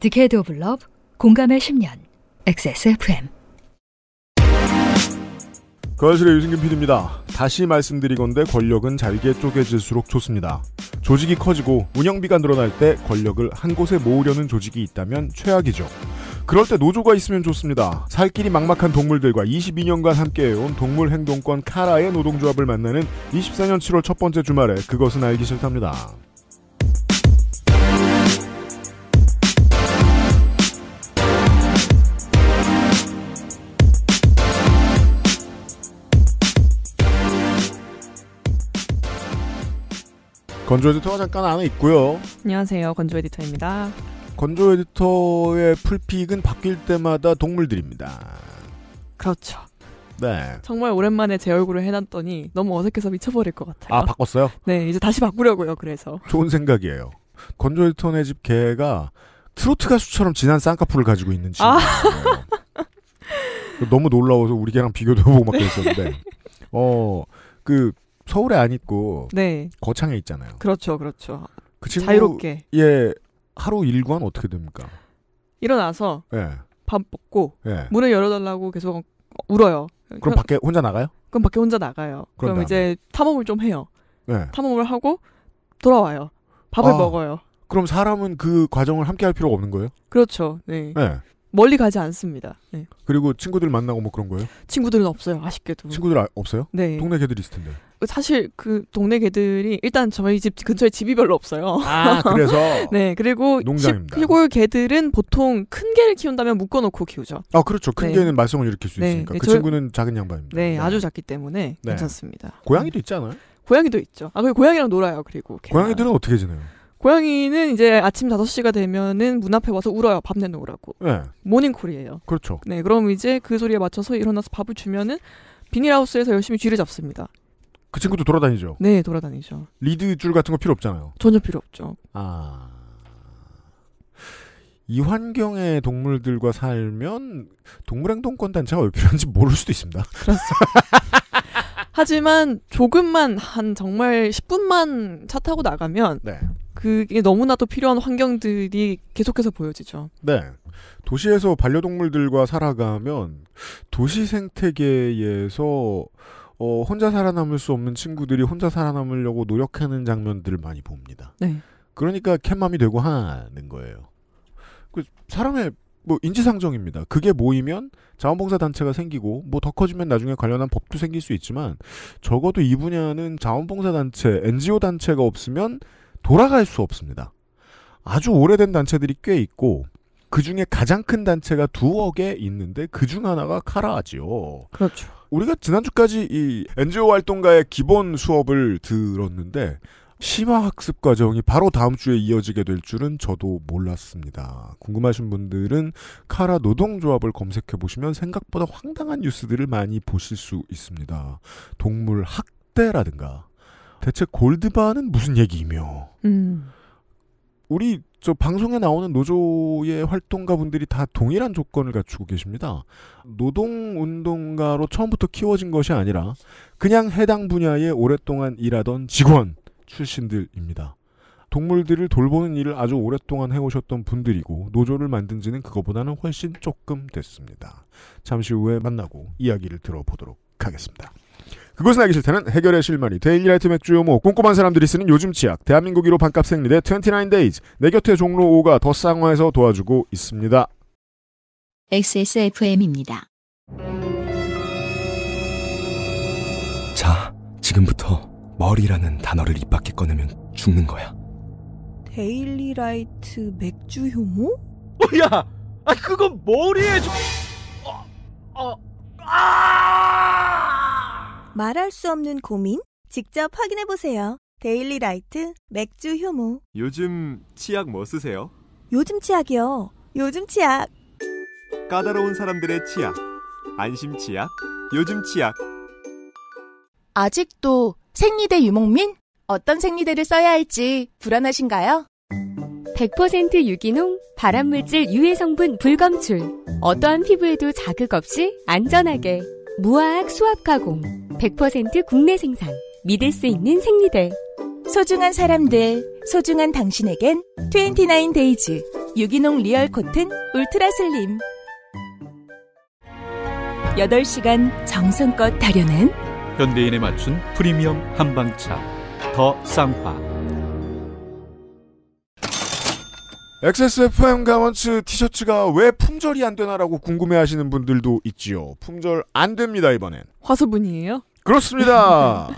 디케이드 오브 러브 공감의 10년 XSFM 거실의 유승균 PD입니다. 다시 말씀드리건데 권력은 잘게 쪼개질수록 좋습니다. 조직이 커지고 운영비가 늘어날 때 권력을 한 곳에 모으려는 조직이 있다면 최악이죠. 그럴 때 노조가 있으면 좋습니다. 살 길이 막막한 동물들과 22년간 함께해온 동물행동권 카라의 노동조합을 만나는 24년 7월 첫 번째 주말에 그것은 알기 싫답니다. 건조 에디터가 잠깐 안에 있고요. 안녕하세요. 건조 에디터입니다. 건조 에디터의 풀픽은 바뀔 때마다 동물들입니다. 그렇죠. 네. 정말 오랜만에 제 얼굴을 해놨더니 너무 어색해서 미쳐버릴 것 같아요. 아, 바꿨어요? 네, 이제 다시 바꾸려고요, 그래서. 좋은 생각이에요. 건조 에디터네 집 개가 트로트 가수처럼 진한 쌍꺼풀을 가지고 있는 친구. 아. 네. 너무 놀라워서 우리 개랑 비교도 해보고 막 그랬었는데. 어, 그, 서울에 안 있고 네. 거창에 있잖아요. 그렇죠, 그렇죠. 그 친구, 자유롭게 예 하루 일과는 어떻게 됩니까? 일어나서 예. 밥 먹고 예. 문을 열어달라고 계속 울어요. 그럼 현, 밖에 혼자 나가요? 그럼 밖에 혼자 나가요. 그럼 다음에. 이제 탐험을 좀 해요. 예. 탐험을 하고 돌아와요. 밥을 아, 먹어요. 그럼 사람은 그 과정을 함께 할 필요가 없는 거예요? 그렇죠. 네. 예. 멀리 가지 않습니다. 네. 그리고 친구들 만나고 뭐 그런 거예요? 친구들은 없어요. 아쉽게도. 친구들 아, 없어요? 네. 동네 개들이 있을 텐데. 사실 그 동네 개들이 일단 저희 집 근처에 집이 별로 없어요. 아 그래서 네 그리고 농장입니다. 시골 개들은 보통 큰 개를 키운다면 묶어놓고 키우죠. 아 그렇죠. 큰 네. 개는 말썽을 일으킬 수 네. 있으니까 네, 그 저... 친구는 작은 양반입니다. 네, 네. 아주 작기 때문에 네. 괜찮습니다. 고양이도 있지 아요 고양이도 있죠. 아 그리고 고양이랑 놀아요. 그리고 걔랑. 고양이들은 어떻게 지내요? 고양이는 이제 아침 5시가 되면은 문 앞에 와서 울어요. 밥 내놓으라고. 네. 모닝콜이에요. 그렇죠. 네, 그럼 이제 그 소리에 맞춰서 일어나서 밥을 주면은 비닐하우스에서 열심히 쥐를 잡습니다. 그 친구도 돌아다니죠. 네, 돌아다니죠. 리드 줄 같은 거 필요 없잖아요. 전혀 필요 없죠. 아. 이 환경의 동물들과 살면 동물행동권 단체가 왜 필요한지 모를 수도 있습니다. 하지만 조금만 한 정말 10분만 차 타고 나가면 네. 그게 너무나도 필요한 환경들이 계속해서 보여지죠. 네. 도시에서 반려동물들과 살아가면 도시 생태계에서 어, 혼자 살아남을 수 없는 친구들이 혼자 살아남으려고 노력하는 장면들을 많이 봅니다. 네. 그러니까 캣맘이 되고 하는 거예요. 그 사람의 뭐 인지상정입니다. 그게 모이면 자원봉사 단체가 생기고 뭐 더 커지면 나중에 관련한 법도 생길 수 있지만 적어도 이 분야는 자원봉사 단체, NGO 단체가 없으면 돌아갈 수 없습니다. 아주 오래된 단체들이 꽤 있고 그 중에 가장 큰 단체가 두억에 있는데 그 중 하나가 카라지요. 그렇죠. 우리가 지난주까지 이 NGO 활동가의 기본 수업을 들었는데 심화 학습 과정이 바로 다음 주에 이어지게 될 줄은 저도 몰랐습니다. 궁금하신 분들은 카라 노동조합을 검색해 보시면 생각보다 황당한 뉴스들을 많이 보실 수 있습니다. 동물 학대라든가 대체 골드바는 무슨 얘기이며 음. 우리 저 방송에 나오는 노조의 활동가 분들이 다 동일한 조건을 갖추고 계십니다. 노동 운동가로 처음부터 키워진 것이 아니라 그냥 해당 분야에 오랫동안 일하던 직원 출신들입니다. 동물들을 돌보는 일을 아주 오랫동안 해오셨던 분들이고 노조를 만든 지는 그거보다는 훨씬 조금 됐습니다. 잠시 후에 만나고 이야기를 들어보도록 하겠습니다. 그것은 알기 싫다는 해결의 실마리, 데일리라이트 맥주 요모, 뭐, 꼼꼼한 사람들이 쓰는 요즘 치약, 대한민국 1로 반값 생리대 29days, 내 곁에 종로 5가 더 쌍화에서 도와주고 있습니다. XSFM입니다. 자, 지금부터 머리라는 단어를 입 밖에 꺼내면 죽는 거야. 데일리라이트 맥주 효모? 어, 야! 아, 그건 머리에 좀... 어, 어, 아! 말할 수 없는 고민? 직접 확인해 보세요. 데일리 라이트 맥주 효모. 요즘 치약 뭐 쓰세요? 요즘 치약이요. 요즘 치약. 까다로운 사람들의 치약. 안심 치약. 요즘 치약. 아직도 생리대 유목민? 어떤 생리대를 써야 할지 불안하신가요? 100% 유기농, 발암물질 유해 성분 불검출. 어떠한 피부에도 자극 없이 안전하게 무화학 수압 가공. 100% 국내 생산. 믿을 수 있는 생리대. 소중한 사람들, 소중한 당신에겐 29 데이즈 유기농 리얼 코튼 울트라 슬림. 8시간 정성껏 다려낸 현대인에 맞춘 프리미엄 한방차 더 쌍화. XSFM 가원츠 티셔츠가 왜 품절이 안 되나라고 궁금해하시는 분들도 있지요. 품절 안 됩니다 이번엔. 화수분이에요? 그렇습니다.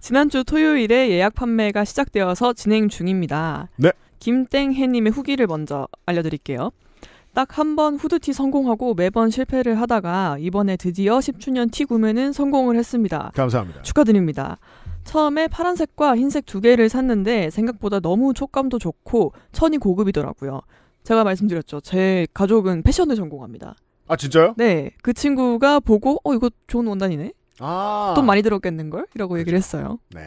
지난주 토요일에 예약 판매가 시작되어서 진행 중입니다. 네. 김땡해님의 후기를 먼저 알려드릴게요. 딱 한 번 후드티 성공하고 매번 실패를 하다가 이번에 드디어 10주년 티 구매는 성공을 했습니다. 감사합니다. 축하드립니다. 처음에 파란색과 흰색 두 개를 샀는데 생각보다 너무 촉감도 좋고 천이 고급이더라고요. 제가 말씀드렸죠. 제 가족은 패션을 전공합니다. 아 진짜요? 네, 그 친구가 보고 어 이거 좋은 원단이네. 아. 돈 많이 들었겠는걸? 이라고 얘기를 그렇죠. 했어요. 네.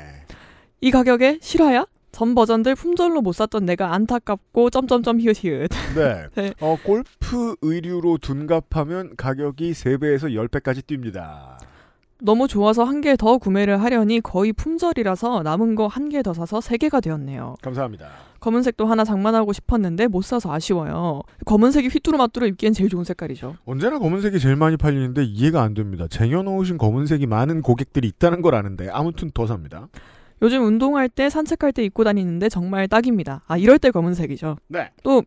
이 가격에 실화야? 전 버전들 품절로 못 샀던 내가 안타깝고 점점점 히읗히읗. 네. 네. 어, 골프 의류로 둔갑하면 가격이 3배에서 10배까지 뜁니다. 너무 좋아서 한 개 더 구매를 하려니 거의 품절이라서 남은 거 한 개 더 사서 세 개가 되었네요. 감사합니다. 검은색도 하나 장만하고 싶었는데 못 사서 아쉬워요. 검은색이 휘뚜루마뚜루 입기엔 제일 좋은 색깔이죠. 언제나 검은색이 제일 많이 팔리는데 이해가 안 됩니다. 쟁여놓으신 검은색이 많은 고객들이 있다는 걸 아는데 아무튼 더 삽니다. 요즘 운동할 때 산책할 때 입고 다니는데 정말 딱입니다. 아 이럴 때 검은색이죠. 네. 또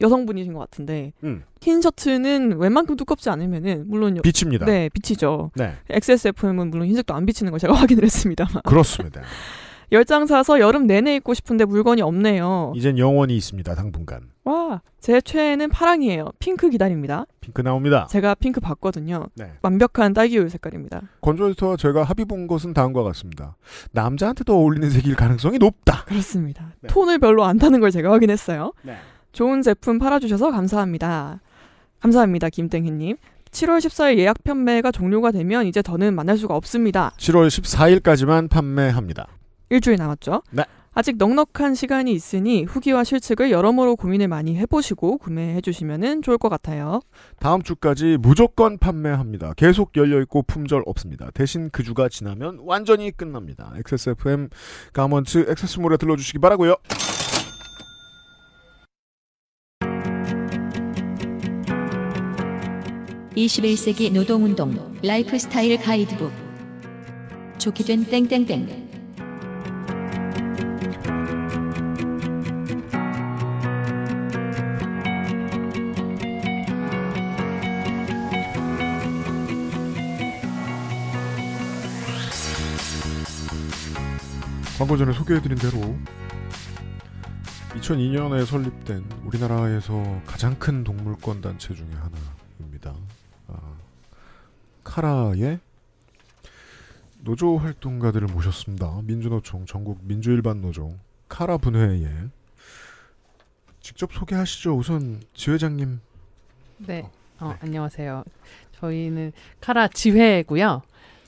여성분이신 것 같은데 음. 흰 셔츠는 웬만큼 두껍지 않으면은 물론 요, 비칩니다. 네, 비치죠. 네. XSFM은 물론 흰색도 안 비치는 걸 제가 확인을 했습니다만. 그렇습니다. 열장 사서 여름 내내 입고 싶은데 물건이 없네요. 이젠 영원히 있습니다. 당분간. 와, 제 최애는 파랑이에요. 핑크 기다립니다. 핑크 나옵니다. 제가 핑크 봤거든요. 네. 완벽한 딸기우유 색깔입니다. 건조 에디터와 제가 합의 본 것은 다음과 같습니다. 남자한테더 어울리는 색일 가능성이 높다. 그렇습니다. 네. 톤을 별로 안 타는 걸 제가 확인했어요. 네. 좋은 제품 팔아주셔서 감사합니다. 감사합니다, 김땡희님. 7월 14일 예약 판매가 종료가 되면 이제 더는 만날 수가 없습니다. 7월 14일까지만 판매합니다. 일주일 남았죠. 네. 아직 넉넉한 시간이 있으니 후기와 실측을 여러모로 고민을 많이 해보시고 구매해 주시면 좋을 것 같아요. 다음 주까지 무조건 판매합니다. 계속 열려있고 품절 없습니다. 대신 그 주가 지나면 완전히 끝납니다. XSFM 가먼츠 액세몰에 들러주시기 바라고요. (21세기 노동운동) 라이프스타일 가이드북 좋게 된 땡땡땡 방금 전에 소개해드린 대로 2002년에 설립된 우리나라에서 가장 큰 동물권 단체 중의 하나입니다. 아, 카라의 노조 활동가들을 모셨습니다. 민주노총 전국 민주일반 노조 카라 분회에 직접 소개하시죠. 우선 지회장님. 네. 어, 어 네. 안녕하세요. 저희는 카라 지회고요.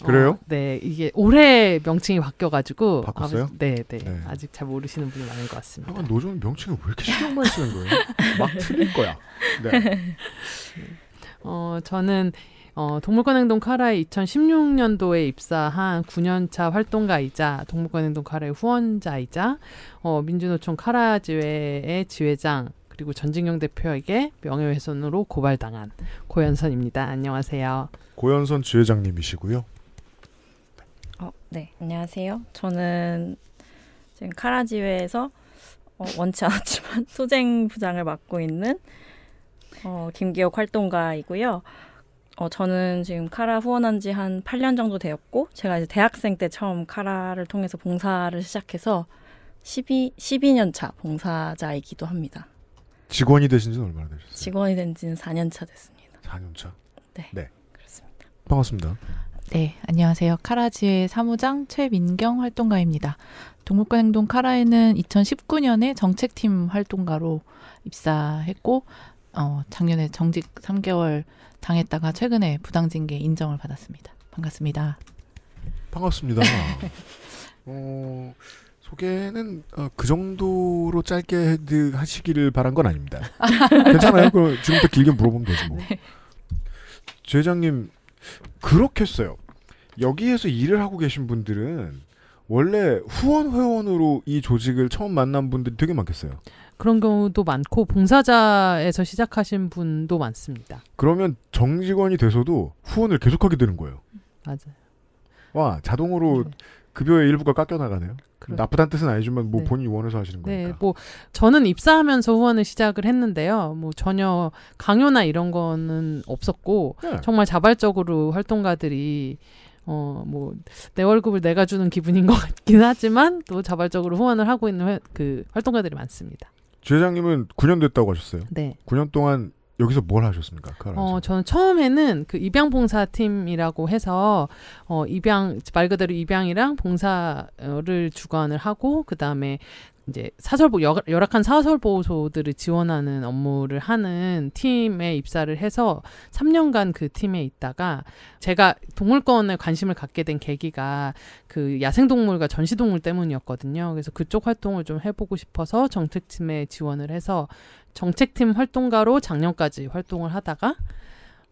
어, 그래요? 어, 네, 이게 올해 명칭이 바뀌어가지고 바꿨어요? 아, 네, 네, 네, 아직 잘 모르시는 분이 많은 것 같습니다. 약노조 명칭을 왜 이렇게 신경 많이 쓰는 거예요? 막 틀릴 거야. 네. 어, 저는 어, 동물권행동 카라에 2016년도에 입사한 9년차 활동가이자 동물권행동 카라의 후원자이자 어, 민주노총 카라지회의 지회장 그리고 전진경 대표에게 명예훼손으로 고발당한 고현선입니다. 안녕하세요. 고현선 지회장님이시고요. 어, 네, 안녕하세요. 저는 지금 카라지회에서 어, 원치 않았지만 소쟁 부장을 맡고 있는 어, 김기혁 활동가이고요. 어, 저는 지금 카라 후원한 지 한 8년 정도 되었고, 제가 이제 대학생 때 처음 카라를 통해서 봉사를 시작해서 12, 12년 차 봉사자이기도 합니다. 직원이 되신 지는 얼마나 되셨어요? 직원이 된 지는 4년 차 됐습니다. 4년 차? 네. 네. 그렇습니다. 반갑습니다. 네, 안녕하세요. 카라지의 사무장 최민경 활동가입니다. 동물권 행동 카라에는 2019년에 정책팀 활동가로 입사했고 어, 작년에 정직 3개월 당했다가 최근에 부당징계 인정을 받았습니다. 반갑습니다. 반갑습니다. 어, 소개는 어, 그 정도로 짧게 하시기를 바란 건 아닙니다. 괜찮아요? 그럼 지금부터 길게 물어보면 되지 뭐. 네. 네. 제장님 그렇겠어요. 여기에서 일을 하고 계신 분들은 원래 후원 회원으로 이 조직을 처음 만난 분들이 되게 많겠어요. 그런 경우도 많고 봉사자에서 시작하신 분도 많습니다. 그러면 정직원이 돼서도 후원을 계속하게 되는 거예요. 맞아요. 와 자동으로 네. 급여의 일부가 깎여 나가네요. 그렇죠. 나쁘다는 뜻은 아니지만 뭐 네. 본인이 원해서 하시는 네, 거니까. 네, 뭐 저는 입사하면서 후원을 시작을 했는데요. 뭐 전혀 강요나 이런 거는 없었고 네. 정말 자발적으로 활동가들이 어, 뭐, 내 월급을 내가 주는 기분인 것 같긴 하지만 또 자발적으로 후원을 하고 있는 회, 그 활동가들이 많습니다. 지장님은 9년 됐다고 하셨어요. 네. 9년 동안 여기서 뭘 하셨습니까? 그 어, 저는 처음에는 그 입양 봉사 팀이라고 해서 어, 입양 말 그대로 입양이랑 봉사를 주관을 하고 그 다음에 이제 사설보 열악한 사설 보호소들을 지원하는 업무를 하는 팀에 입사를 해서 3년간 그 팀에 있다가 제가 동물권에 관심을 갖게 된 계기가 그 야생동물과 전시동물 때문이었거든요. 그래서 그쪽 활동을 좀 해보고 싶어서 정책팀에 지원을 해서 정책팀 활동가로 작년까지 활동을 하다가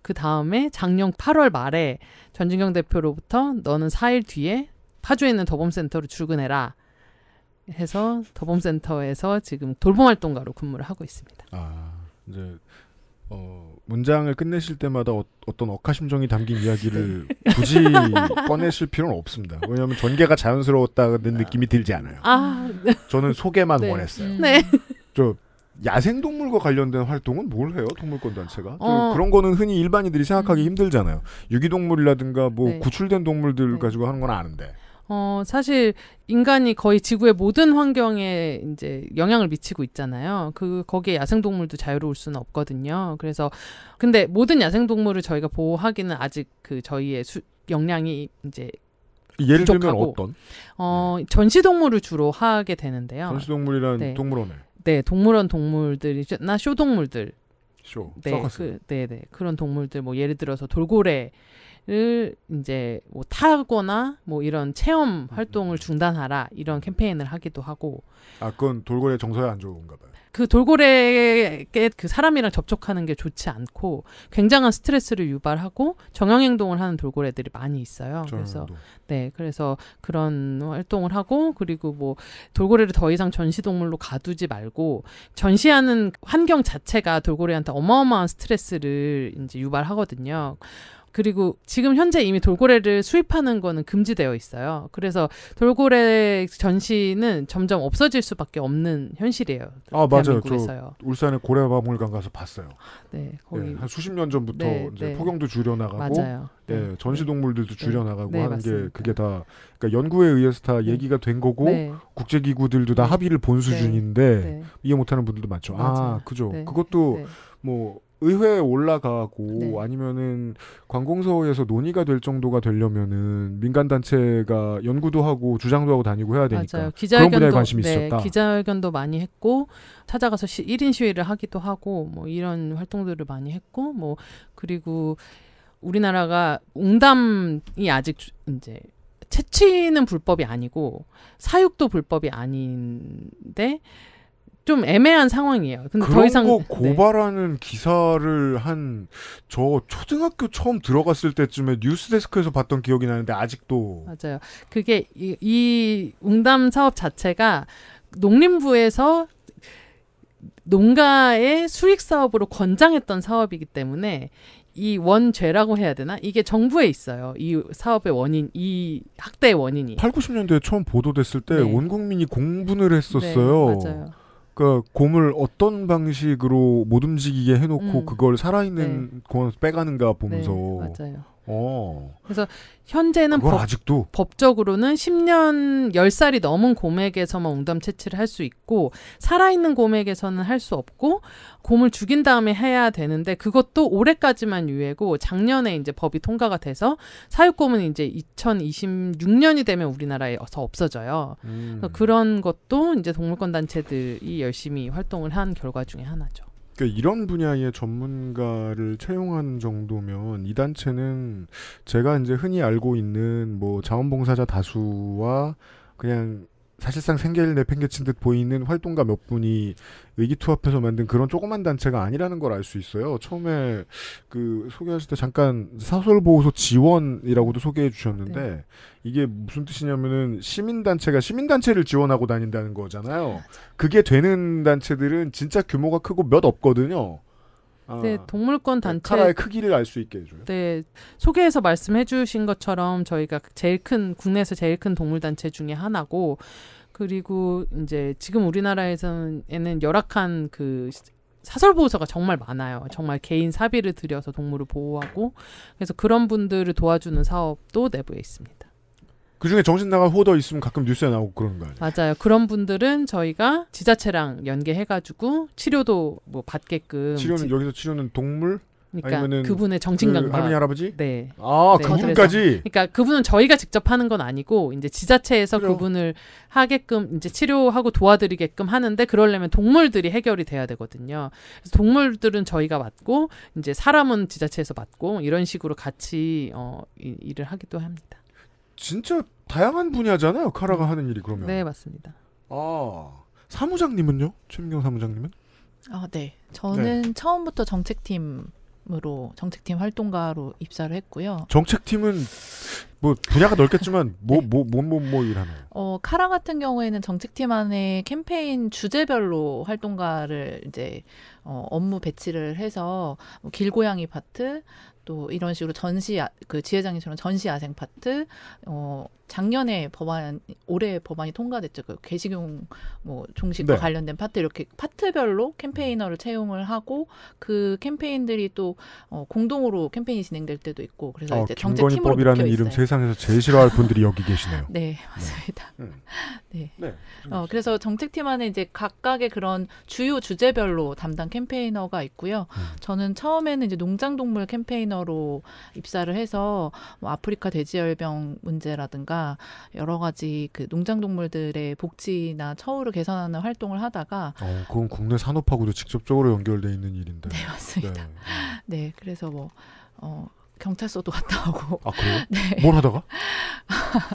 그 다음에 작년 8월 말에 전진경 대표로부터 너는 4일 뒤에 파주에 있는 더범센터로 출근해라 해서 더범센터에서 지금 돌봄 활동가로 근무를 하고 있습니다. 아 이제 어, 문장을 끝내실 때마다 어, 떤 억하심정이 담긴 이야기를 네. 굳이 꺼내실 필요는 없습니다. 왜냐하면 전개가 자연스러웠다는 아, 느낌이 들지 않아요. 아, 네. 저는 소개만 네. 원했어요. 네. 저 야생동물과 관련된 활동은 뭘 해요? 동물권 단체가? 어. 그런 거는 흔히 일반인들이 생각하기 음. 힘들잖아요. 유기동물이라든가 뭐 네. 구출된 동물들 네. 가지고 하는 건 아는데. 어, 사실 인간이 거의 지구의 모든 환경에 이제 영향을 미치고 있잖아요. 그 거기에 야생 동물도 자유로울 수는 없거든요. 그래서 근데 모든 야생 동물을 저희가 보호하기는 아직 그 저희의 수, 역량이 이제 예를 부족하고, 들면 어떤? 어, 네. 전시 동물을 주로 하게 되는데요. 전시 동물이란 네. 동물원을 네, 동물원 동물들이나 쇼동물들. 쇼. 네, 서커스. 그, 네, 네. 그런 동물들 뭐 예를 들어서 돌고래를 이제 뭐 타거나 뭐 이런 체험 음, 음, 활동을 음. 중단하라 이런 캠페인을 하기도 하고. 아, 그건 돌고래 정서에 안 좋은가 봐요. 그 돌고래에게 그 사람이랑 접촉하는 게 좋지 않고 굉장한 스트레스를 유발하고 정형 행동을 하는 돌고래들이 많이 있어요. 그래서 네, 그래서 그런 활동을 하고 그리고 뭐 돌고래를 더 이상 전시 동물로 가두지 말고 전시하는 환경 자체가 돌고래한테 어마어마한 스트레스를 이제 유발하거든요. 그리고 지금 현재 이미 돌고래를 수입하는 거는 금지되어 있어요. 그래서 돌고래 전시는 점점 없어질 수밖에 없는 현실이에요. 아 맞아요. 저울산에 고래박물관 가서 봤어요. 네, 거기 예, 한 수십 년 전부터 네, 이제 네. 포경도 줄여나가고, 맞아요. 예, 네. 전시 동물들도 네. 네, 줄여나가고 하는 맞게 그게 다 그러니까 연구에 의해서 다 얘기가 된 거고 국제기구들도 다 합의를 본 수준인데 이해 못하는 분들도 많죠. 아, 맞아요. 아, 그죠. 그것도 뭐 의회에 올라가고 네. 아니면은 관공서에서 논의가 될 정도가 되려면은 민간 단체가 연구도 하고 주장도 하고 다니고 해야 되니까 맞아요. 기자회견도, 그런 분야에 관심이 네, 있었다. 기자회견도 많이 했고 찾아가서 시, 1인 시위를 하기도 하고 뭐 이런 활동들을 많이 했고 뭐 그리고 우리나라가 웅담이 아직 주, 이제 채취는 불법이 아니고 사육도 불법이 아닌데 좀 애매한 상황이에요. 근데 그런 더 이상 거 네. 고발하는 네. 기사를 한 저 초등학교 처음 들어갔을 때쯤에 뉴스데스크에서 봤던 기억이 나는데 아직도 맞아요. 그게 이, 이 웅담 사업 자체가 농림부에서 농가의 수익 사업으로 권장했던 사업이기 때문에 이 원죄라고 해야 되나? 이게 정부에 있어요. 이 사업의 원인, 이 학대의 원인이. 8, 90년대에 처음 보도됐을 때온 네. 국민이 공분을 네, 했었어요. 네, 맞아요. 그니까 곰을 어떤 방식으로 못 움직이게 해놓고 음. 그걸 살아있는 네. 공항에서 빼가는가 보면서 네, 맞아요. 오. 어. 그래서 현재는 법, 아직도 법적으로는 10년 10살이 넘은 곰에게서만 웅담 채취를 할 수 있고 살아있는 곰에게서는 할 수 없고 곰을 죽인 다음에 해야 되는데 그것도 올해까지만 유예고 작년에 이제 법이 통과가 돼서 사육곰은 이제 2026년이 되면 우리나라에서 없어져요. 음. 그런 것도 이제 동물권 단체들이 열심히 활동을 한 결과 중에 하나죠. 그러니까 이런 분야의 전문가를 채용하는 정도면 이 단체는 제가 이제 흔히 알고 있는 뭐 자원봉사자 다수와 그냥 사실상 생계를 내팽개친 듯 보이는 활동가 몇 분이 의기투합해서 만든 그런 조그만 단체가 아니라는 걸 알 수 있어요. 처음에 그 소개하실 때 잠깐 사설보호소 지원이라고도 소개해 주셨는데 네. 이게 무슨 뜻이냐면은 시민단체가 시민단체를 지원하고 다닌다는 거잖아요. 그게 되는 단체들은 진짜 규모가 크고 몇 없거든요. 어. 네, 동물권 네, 단체 카라의 크기를 알 수 있게 해줘요. 네, 소개해서 말씀해주신 것처럼 저희가 제일 큰 국내에서 제일 큰 동물 단체 중에 하나고 그리고 이제 지금 우리나라에서는 열악한 그 사설 보호소가 정말 많아요. 정말 개인 사비를 들여서 동물을 보호하고 그래서 그런 분들을 도와주는 사업도 내부에 있습니다. 그 중에 정신 나간 호더 있으면 가끔 뉴스에 나오고 그런는거 아니에요? 맞아요. 그런 분들은 저희가 지자체랑 연계해가지고 치료도 뭐 받게끔. 치료는 지... 여기서 치료는 동물? 그러니까 그분의 그 정신건강. 그 할머니 할아버지? 네. 아 네. 그분까지. 그러니까 그분은 저희가 직접 하는 건 아니고 이제 지자체에서 그래 그분을 하게끔 이제 치료하고 도와드리게끔 하는데 그러려면 동물들이 해결이 돼야 되거든요. 그래서 동물들은 저희가 맡고 이제 사람은 지자체에서 맡고 이런 식으로 같이 어, 이, 일을 하기도 합니다. 진짜 다양한 분야잖아요. 카라가 음. 하는 일이 그러면. 네, 맞습니다. 아, 사무장님은요? 최민경 사무장님은? 아, 네. 저는 네. 처음부터 정책팀으로 정책팀 활동가로 입사를 했고요. 정책팀은 뭐 분야가 넓겠지만 뭐뭐뭐뭐뭐 네. 뭐, 뭐, 뭐 일하는 어, 카라 같은 경우에는 정책팀 안에 캠페인 주제별로 활동가를 이제 어, 업무 배치를 해서 뭐 길고양이 파트, 또 이런 식으로 전시 아, 그 지회장님처럼 전시 야생 파트 어 작년에 법안 올해 법안이 통과됐죠. 그 개식용 뭐 종식과 네. 관련된 파트 이렇게 파트별로 캠페이너를 채용을 하고 그 캠페인들이 또 어, 공동으로 캠페인이 진행될 때도 있고 그래서 어, 이제 정책팀라는 이름 세상에서 제일 싫어할 분들이 여기 계시네요. 네 맞습니다. 네. 음. 네. 네. 어, 그래서 정책팀 안에 이제 각각의 그런 주요 주제별로 담당 캠페이너가 있고요. 음. 저는 처음에는 이제 농장동물 캠페이너로 입사를 해서 뭐 아프리카 돼지열병 문제라든가 여러 가지 그 농장동물들의 복지나 처우를 개선하는 활동을 하다가 어, 그건 국내 산업하고도 직접적으로 연결돼 있는 일인데. 네 맞습니다. 네, 네 그래서 뭐 어, 경찰서도 갔다 오고. 아 그래요? 네. 뭘 하다가?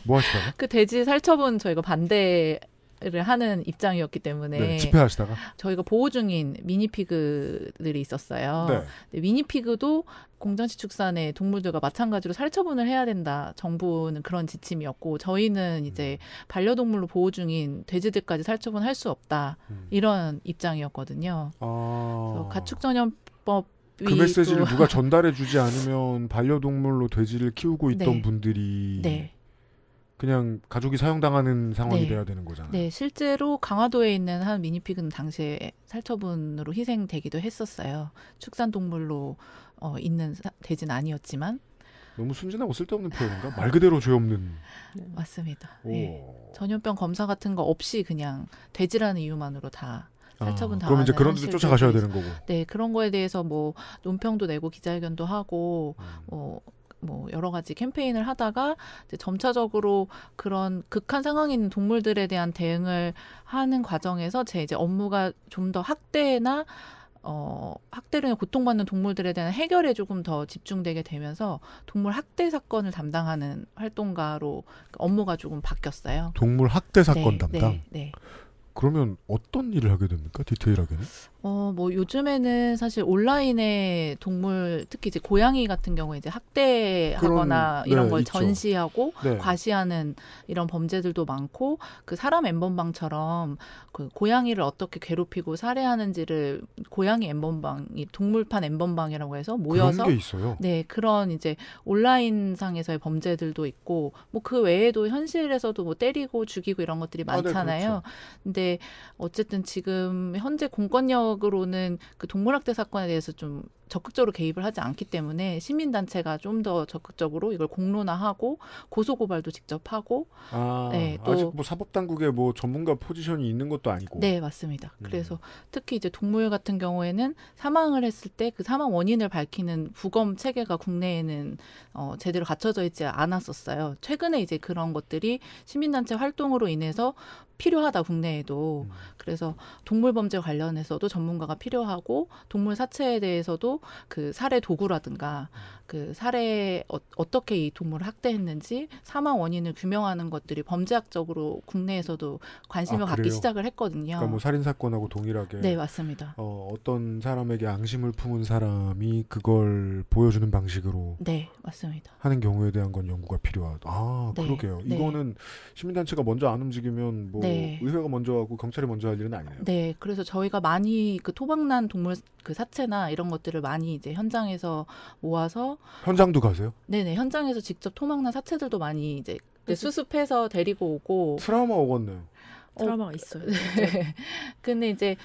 뭐 하시다가? 그 돼지 살처분 저희가 반대 를 하는 입장이었기 때문에 네, 집회하시다가 저희가 보호 중인 미니피그들이 있었어요. 네. 미니피그도 공장식축산의 동물들과 마찬가지로 살처분을 해야 된다. 정부는 그런 지침이었고 저희는 이제 음. 반려동물로 보호 중인 돼지들까지 살처분할 수 없다 음. 이런 입장이었거든요. 아... 가축 전염법 그 메시지를 누가 전달해주지 않으면 반려동물로 돼지를 키우고 있던 네. 분들이 네. 그냥 가족이 사용당하는 상황이 네. 돼야 되는 거잖아요. 네, 실제로 강화도에 있는 한미니피그 당시에 살처분으로 희생되기도 했었어요. 축산동물로 어, 있는 돼지는 아니었지만. 너무 순진하고 쓸데없는 표현인가? 말 그대로 죄 없는. 네, 맞습니다. 네. 전염병 검사 같은 거 없이 그냥 돼지라는 이유만으로 다 아, 살처분 아, 그럼 이제 그런 데도 쫓아가셔야 되는 거고. 네, 그런 거에 대해서 뭐 논평도 내고 기자회견도 하고 음. 뭐뭐 여러 가지 캠페인을 하다가 이제 점차적으로 그런 극한 상황에 있는 동물들에 대한 대응을 하는 과정에서 제 이제 업무가 좀 더 학대나 어, 학대를 고통받는 동물들에 대한 해결에 조금 더 집중되게 되면서 동물 학대 사건을 담당하는 활동가로 그러니까 업무가 조금 바뀌었어요. 동물 학대 사건 네, 담당. 네, 네. 그러면 어떤 일을 하게 됩니까? 디테일하게는? 어, 뭐 요즘에는 사실 온라인에 동물 특히 이제 고양이 같은 경우에 이제 학대하거나 그런, 네, 이런 네, 걸 있죠. 전시하고 네. 과시하는 이런 범죄들도 많고 그 사람 엠번방처럼 그 고양이를 어떻게 괴롭히고 살해하는지를 고양이 엠번방이 동물판 엠번방이라고 해서 모여서 네, 그런 이제 온라인 상에서의 범죄들도 있고 뭐 그 외에도 현실에서도 뭐 때리고 죽이고 이런 것들이 많잖아요. 아, 네, 그렇죠. 근데 어쨌든 지금 현재 공권력 마지막으로는 그 동물학대 사건에 대해서 좀 적극적으로 개입을 하지 않기 때문에 시민단체가 좀 더 적극적으로 이걸 공론화하고 고소고발도 직접 하고 아, 네, 또, 아직 뭐 사법당국에 뭐 전문가 포지션이 있는 것도 아니고 네 맞습니다. 음. 그래서 특히 이제 동물 같은 경우에는 사망을 했을 때 그 사망 원인을 밝히는 부검 체계가 국내에는 어, 제대로 갖춰져 있지 않았었어요. 최근에 이제 그런 것들이 시민단체 활동으로 인해서 필요하다 국내에도 음. 그래서 동물 범죄 관련해서도 전문가가 필요하고 동물 사체에 대해서도 그 살해 도구라든가 그 살해 어, 어떻게 이 동물을 학대했는지 사망 원인을 규명하는 것들이 범죄학적으로 국내에서도 관심을 아, 갖기 시작을 했거든요. 그러니까 뭐 살인 사건하고 동일하게 네 맞습니다. 어, 어떤 사람에게 앙심을 품은 사람이 그걸 보여주는 방식으로 네 맞습니다. 하는 경우에 대한 건 연구가 필요하다. 아 네, 그러게요. 네. 이거는 시민단체가 먼저 안 움직이면 뭐 네. 의회가 먼저 하고 경찰이 먼저 할 일은 아니네요. 네 그래서 저희가 많이 그 토박난 동물 그 사체나 이런 것들을 많이 이제 현장에서 모아서 현장도 가세요? 네네 현장에서 직접 토막난 사체들도 많이 이제 수습해서 데리고 오고 트라우마 오겠네요. 어, 트라우마가 있어요. 네. 근데 이제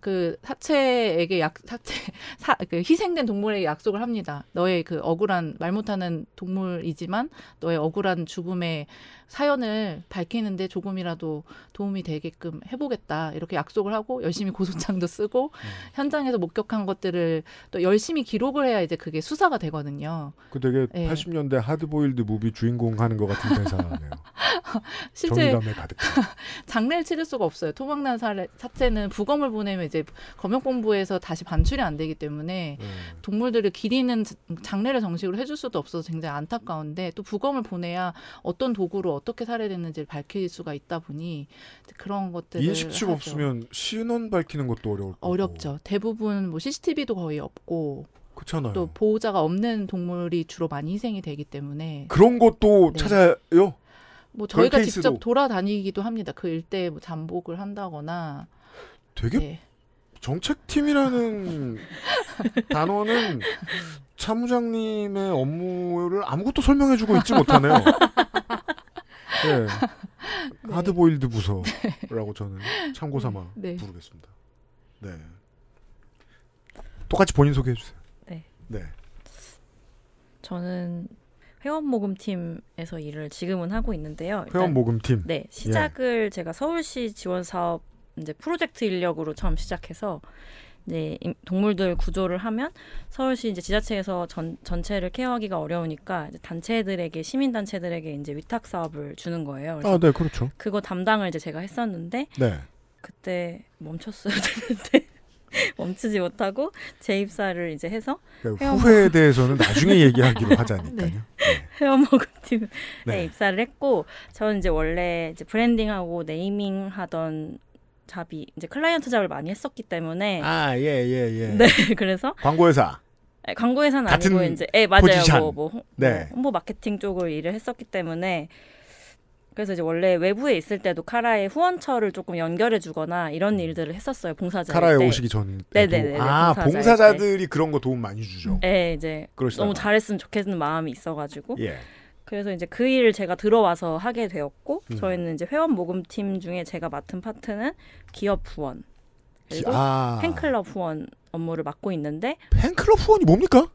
그 사체에게 약 사체 사, 그 희생된 동물에게 약속을 합니다. 너의 그 억울한 말 못하는 동물이지만 너의 억울한 죽음에 사연을 밝히는데 조금이라도 도움이 되게끔 해보겠다 이렇게 약속을 하고 열심히 고소장도 쓰고 음. 현장에서 목격한 것들을 또 열심히 기록을 해야 이제 그게 수사가 되거든요. 그 되게 네. 예. 80년대 하드보일드 무비 주인공 하는 것 같은 대사네요. 실제 장례를 치를 수가 없어요. 토막난 사 사체는 부검을 보내면 이제 검역본부에서 다시 반출이 안 되기 때문에 음. 동물들을 기리는 장례를 정식으로 해줄 수도 없어서 굉장히 안타까운데 또 부검을 보내야 어떤 도구로 어떻게 살해됐는지를 밝힐 수가 있다 보니 그런 것들을 인식치가 없으면 신원 밝히는 것도 어려울 거고. 어렵죠. 대부분 뭐 CCTV도 거의 없고 그렇잖아요. 또 보호자가 없는 동물이 주로 많이 희생이 되기 때문에 그런 것도 네. 찾아요. 뭐 저희가 케이스도. 직접 돌아다니기도 합니다. 그 일대에 뭐 잠복을 한다거나 되게 네. 정책팀이라는 단어는 차무장님의 업무를 아무것도 설명해주고 있지 못하네요. 예. 네. 하드보일드 부서라고 저는 참고삼아 음, 네. 부르겠습니다. 네. 똑같이 본인 소개해 주세요. 네. 네. 저는 회원 모금팀에서 일을 지금은 하고 있는데요. 회원 모금팀. 네. 시작을 예. 제가 서울시 지원 사업 이제 프로젝트 인력으로 처음 시작해서 이제 네, 동물들 구조를 하면 서울시 이제 지자체에서 전, 전체를 케어하기가 어려우니까 단체들에게 시민 단체들에게 이제 위탁 사업을 주는 거예요. 아, 네, 그렇죠. 그거 담당을 이제 제가 했었는데 네. 그때 멈췄어야 되는데 멈추지 못하고 재입사를 이제 해서 그러니까 후회에 대해서는 나중에 얘기하기로 네. 하자니까요. 네. 헤어먹은 팀에 네. 입사를 했고 저는 이제 원래 이제 브랜딩하고 네이밍 하던 잡이 이제 클라이언트 잡을 많이 했었기 때문에 아예 예예 예, 예, 예. 네 그래서 광고회사 네, 광고회사는 같은 아니고 이제 예 맞아요 포지션. 뭐, 뭐 홍, 뭐 네. 홍보 마케팅 쪽을 일을 했었기 때문에 그래서 이제 원래 외부에 있을 때도 카라의 후원처를 조금 연결해주거나 이런 음. 일들을 했었어요 봉사자 카라에 때. 오시기 전 네네네 네, 네, 아 봉사자들이 때. 그런 거 도움 많이 주죠 네 이제 그러시다가. 너무 잘했으면 좋겠는 마음이 있어가지고 예. 그래서 이제 그 일을 제가 들어와서 하게 되었고 음. 저희는 이제 회원 모금팀 중에 제가 맡은 파트는 기업 후원 그리고 아. 팬클럽 후원 업무를 맡고 있는데 팬클럽 후원이 뭡니까?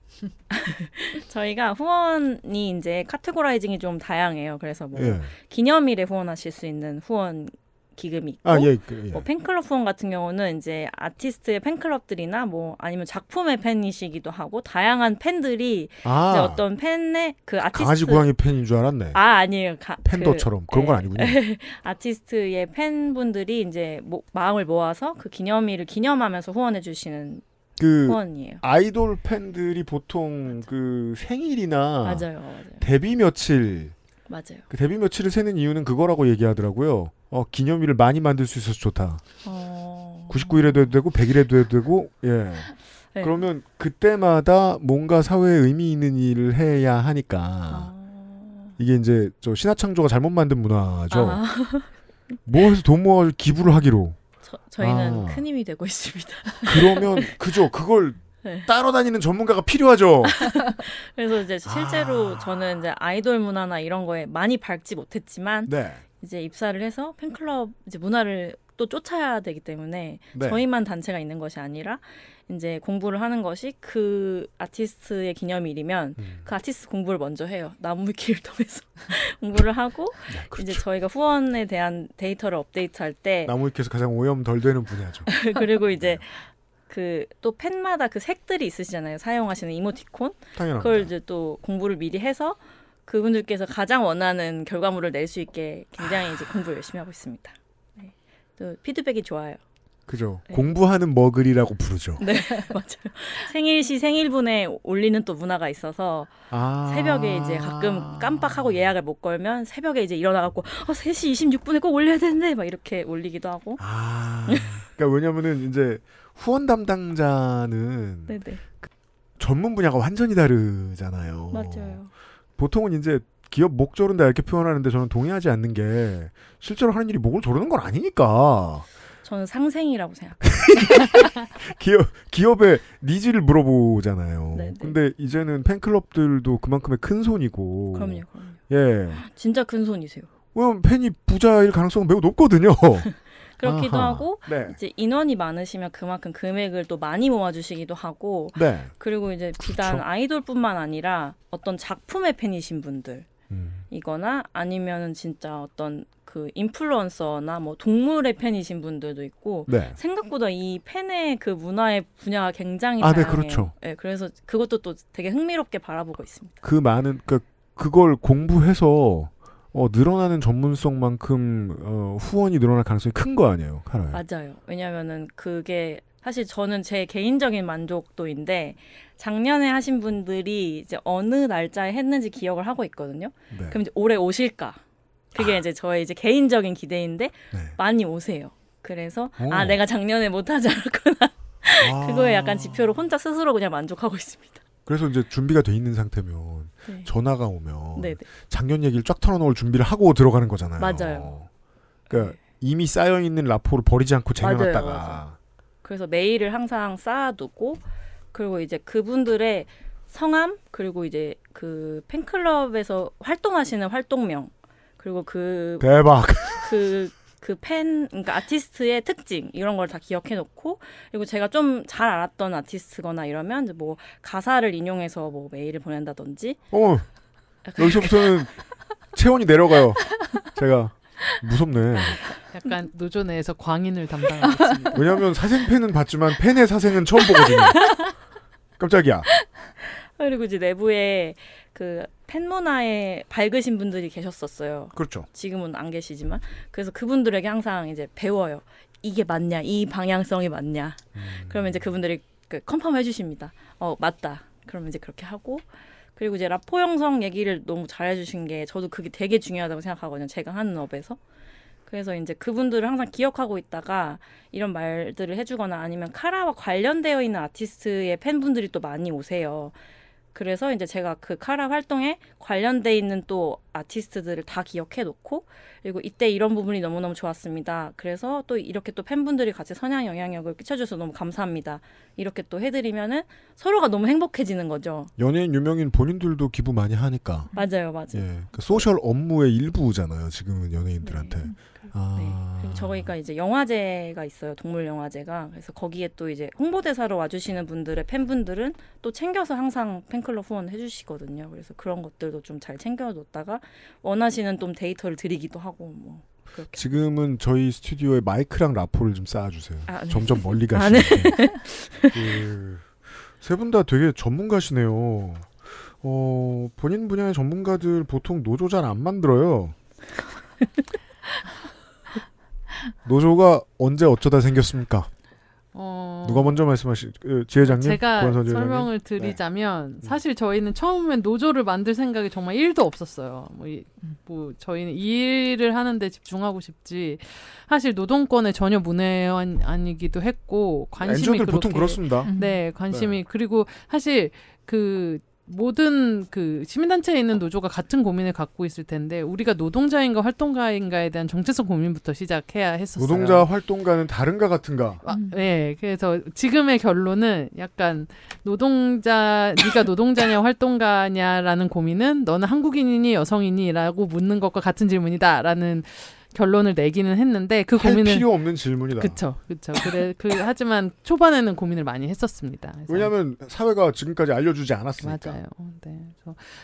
저희가 후원이 이제 카테고라이징이 좀 다양해요. 그래서 뭐 예. 기념일에 후원하실 수 있는 후원 기금이 있고 아, 예, 그, 예. 뭐 팬클럽 후원 같은 경우는 이제 아티스트의 팬클럽들이나 뭐 아니면 작품의 팬이시기도 하고 다양한 팬들이 아, 이제 어떤 팬의 그 아티스트 강아지 고양이 팬인 줄 알았네. 아 아니에요. 가, 팬도처럼 그, 런건 예. 아니군요. 아티스트의 팬분들이 이제 뭐, 마음을 모아서 그 기념일을 기념하면서 후원해 주시는 그 후원이에요. 아이돌 팬들이 보통 맞아요. 그 생일이나 맞아요, 맞아요. 데뷔 며칠 맞아요. 그 데뷔 며칠을 세는 이유는 그거라고 얘기하더라고요. 어, 기념일을 많이 만들 수 있어서 좋다. 어... 99일에도 해도 되고 100일에도 해도 되고 예. 네. 그러면 그때마다 뭔가 사회에 의미 있는 일을 해야 하니까 아. 이게 이제 저 신화창조가 잘못 만든 문화죠. 아... 뭐 모아서 돈 모아 기부를 하기로. 저, 희는 아... 큰 힘이 되고 있습니다. 그러면 그죠 그걸 네. 따로다니는 전문가가 필요하죠. 그래서 이제 실제로 아... 저는 이제 아이돌 문화나 이런 거에 많이 밝지 못했지만 네. 이제 입사를 해서 팬클럽 이제 문화를 또 쫓아야 되기 때문에 네. 저희만 단체가 있는 것이 아니라 이제 공부를 하는 것이 그 아티스트의 기념일이면 음. 그 아티스트 공부를 먼저 해요. 나무위키를 통해서 공부를 하고 네, 그렇죠. 이제 저희가 후원에 대한 데이터를 업데이트할 때 나무위키에서 가장 오염 덜 되는 분야죠. 그리고 이제 네. 그또팬마다그 색들이 있으시잖아요. 사용하시는 이모티콘 당연합니다. 그걸 이제 또 공부를 미리 해서 그분들께서 가장 원하는 결과물을 낼 수 있게 굉장히 이제 공부 열심히 하고 있습니다. 네. 또 피드백이 좋아요. 그죠. 네. 공부하는 머글이라고 부르죠. 네, 맞아요. 생일시 생일분에 올리는 또 문화가 있어서 아 새벽에 이제 가끔 깜빡하고 예약을 못 걸면 새벽에 이제 일어나갖고 어, 3시 26분에 꼭 올려야 되는데 막 이렇게 올리기도 하고. 아, 그러니까 왜냐면은 이제 후원 담당자는 네네. 그 전문 분야가 완전히 다르잖아요. 맞아요. 보통은 이제 기업 목 조른다 이렇게 표현하는데 저는 동의하지 않는 게 실제로 하는 일이 목을 조르는 건 아니니까. 저는 상생이라고 생각합니다. 기업 기업의 니즈를 물어보잖아요. 네네. 네. 근데 이제는 팬클럽들도 그만큼의 큰 손이고. 그럼요, 그럼요. 예. 진짜 큰 손이세요. 왜냐면 팬이 부자일 가능성은 매우 높거든요. 그렇기도 아하. 하고 네. 이제 인원이 많으시면 그만큼 금액을 또 많이 모아주시기도 하고 네. 그리고 이제 비단 그렇 아이돌뿐만 아니라 어떤 작품의 팬이신 분들 음. 이거나 아니면은 진짜 어떤 그 인플루언서나 뭐 동물의 팬이신 분들도 있고 네. 생각보다 이 팬의 그 문화의 분야가 굉장히 아, 네, 다양해요. 네, 그렇죠. 네, 그래서 그것도 또 되게 흥미롭게 바라보고 있습니다. 그 많은 그 그걸 공부해서 어, 늘어나는 전문성만큼 어, 후원이 늘어날 가능성이 큰 거 아니에요, 카나에 맞아요. 왜냐면은 그게 사실 저는 제 개인적인 만족도인데 작년에 하신 분들이 이제 어느 날짜에 했는지 기억을 하고 있거든요. 네. 그럼 이제 올해 오실까? 그게 아. 이제 저의 이제 개인적인 기대인데 네. 많이 오세요. 그래서 오. 어. 아 내가 작년에 못하지 않았구나. 아. 그거에 약간 지표로 혼자 스스로 그냥 만족하고 있습니다. 그래서 이제 준비가 돼 있는 상태면 네. 전화가 오면 네네. 네. 작년 얘기를 쫙 털어놓을 준비를 하고 들어가는 거잖아요. 맞아요. 그러니까 네. 이미 쌓여 있는 라포를 버리지 않고 쟁여놨다가 맞아요, 맞아요. 그래서 메일을 항상 쌓아두고 그리고 이제 그분들의 성함 그리고 이제 그 팬클럽에서 활동하시는 활동명 그리고 그 대박 그그 팬, 그러니까 아티스트의 특징 이런 걸 다 기억해 놓고 그리고 제가 좀 잘 알았던 아티스트거나 이러면 뭐 가사를 인용해서 뭐 메일을 보낸다든지. 어. 여기서부터는 체온이 내려가요. 제가 무섭네. 약간 노조 내에서 광인을 담당하고 습니다 왜냐하면 사생팬은 봤지만 팬의 사생은 처음 보거든요. 깜짝이야. 그리고 이제 내부에 그 팬문화에 밝으신 분들이 계셨었어요. 그렇죠. 지금은 안 계시지만 그래서 그분들에게 항상 이제 배워요. 이게 맞냐? 이 방향성이 맞냐? 음. 그러면 이제 그분들이 그 컨펌해 주십니다. 어 맞다. 그러면 이제 그렇게 하고 그리고 이제 라포 형성 얘기를 너무 잘해 주신 게 저도 그게 되게 중요하다고 생각하거든요. 제가 하는 업에서. 그래서 이제 그분들을 항상 기억하고 있다가 이런 말들을 해주거나 아니면 카라와 관련되어 있는 아티스트의 팬분들이 또 많이 오세요. 그래서 이제 제가 그 카라 활동에 관련돼 있는 또 아티스트들을 다 기억해 놓고 그리고 이때 이런 부분이 너무너무 좋았습니다. 그래서 또 이렇게 또 팬분들이 같이 선양 영향력을 끼쳐줘서 너무 감사합니다. 이렇게 또 해드리면은 서로가 너무 행복해지는 거죠. 연예인 유명인 본인들도 기부 많이 하니까. 맞아요, 맞아요. 예, 그러니까 소셜 업무의 일부잖아요. 지금은 연예인들한테. 네. 그렇죠. 아. 네. 그리고 저희가 이제 영화제가 있어요. 동물 영화제가. 그래서 거기에 또 이제 홍보대사로 와주시는 분들의 팬분들은 또 챙겨서 항상 팬클럽 후원 해주시거든요. 그래서 그런 것들도 좀 잘 챙겨놓다가 원하시는 좀 데이터를 드리기도 하고. 하고 뭐 그렇게. 지금은 저희 스튜디오에 마이크랑 라포를 좀 쌓아주세요. 아, 네. 점점 멀리 가시네. 아, 세분 네. 예. 다 되게 전문가시네요. 어, 본인 분야의 전문가들 보통 노조 잘 안 만들어요. 노조가 언제 어쩌다 생겼습니까? 어... 누가 먼저 말씀하실 그 지회장님? 제가 설명을 드리자면 네. 사실 저희는 처음엔 노조를 만들 생각이 정말 1도 없었어요. 뭐, 이, 음. 뭐 저희는 이 일을 하는데 집중하고 싶지 사실 노동권에 전혀 문외한아니기도 했고 관심이 그렇게 보통 그렇습니다. 네 관심이 네. 그리고 사실 그 모든 그 시민단체에 있는 노조가 같은 고민을 갖고 있을 텐데 우리가 노동자인가 활동가인가에 대한 정체성 고민부터 시작해야 했었어요. 노동자 활동가는 다른가 같은가? 아, 네, 그래서 지금의 결론은 약간 노동자 네가 노동자냐 활동가냐라는 고민은 너는 한국인이니 여성이니라고 묻는 것과 같은 질문이다라는 결론을 내기는 했는데 그고민은 필요 없는 질문이다. 그렇죠, 그렇죠. 그래 그 하지만 초반에는 고민을 많이 했었습니다. 왜냐하면 사회가 지금까지 알려주지 않았으니까. 맞아요. 어, 네.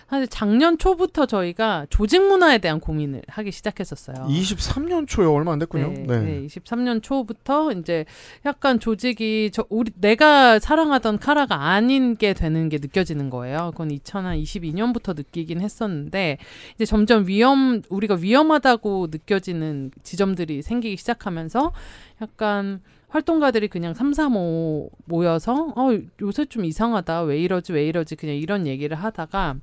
사실 작년 초부터 저희가 조직 문화에 대한 고민을 하기 시작했었어요. 23년 초요, 얼마 안 됐군요. 네, 네. 네 23년 초부터 이제 약간 조직이 저 우리 내가 사랑하던 카라가 아닌 게 되는 게 느껴지는 거예요. 그건 2022년부터 느끼긴 했었는데 이제 점점 위험 우리가 위험하다고 느껴지는 되는 지점들이 생기기 시작하면서 약간 활동가들이 그냥 삼삼오오 모여서 어 요새 좀 이상하다 왜 이러지 왜 이러지 그냥 이런 얘기를 하다가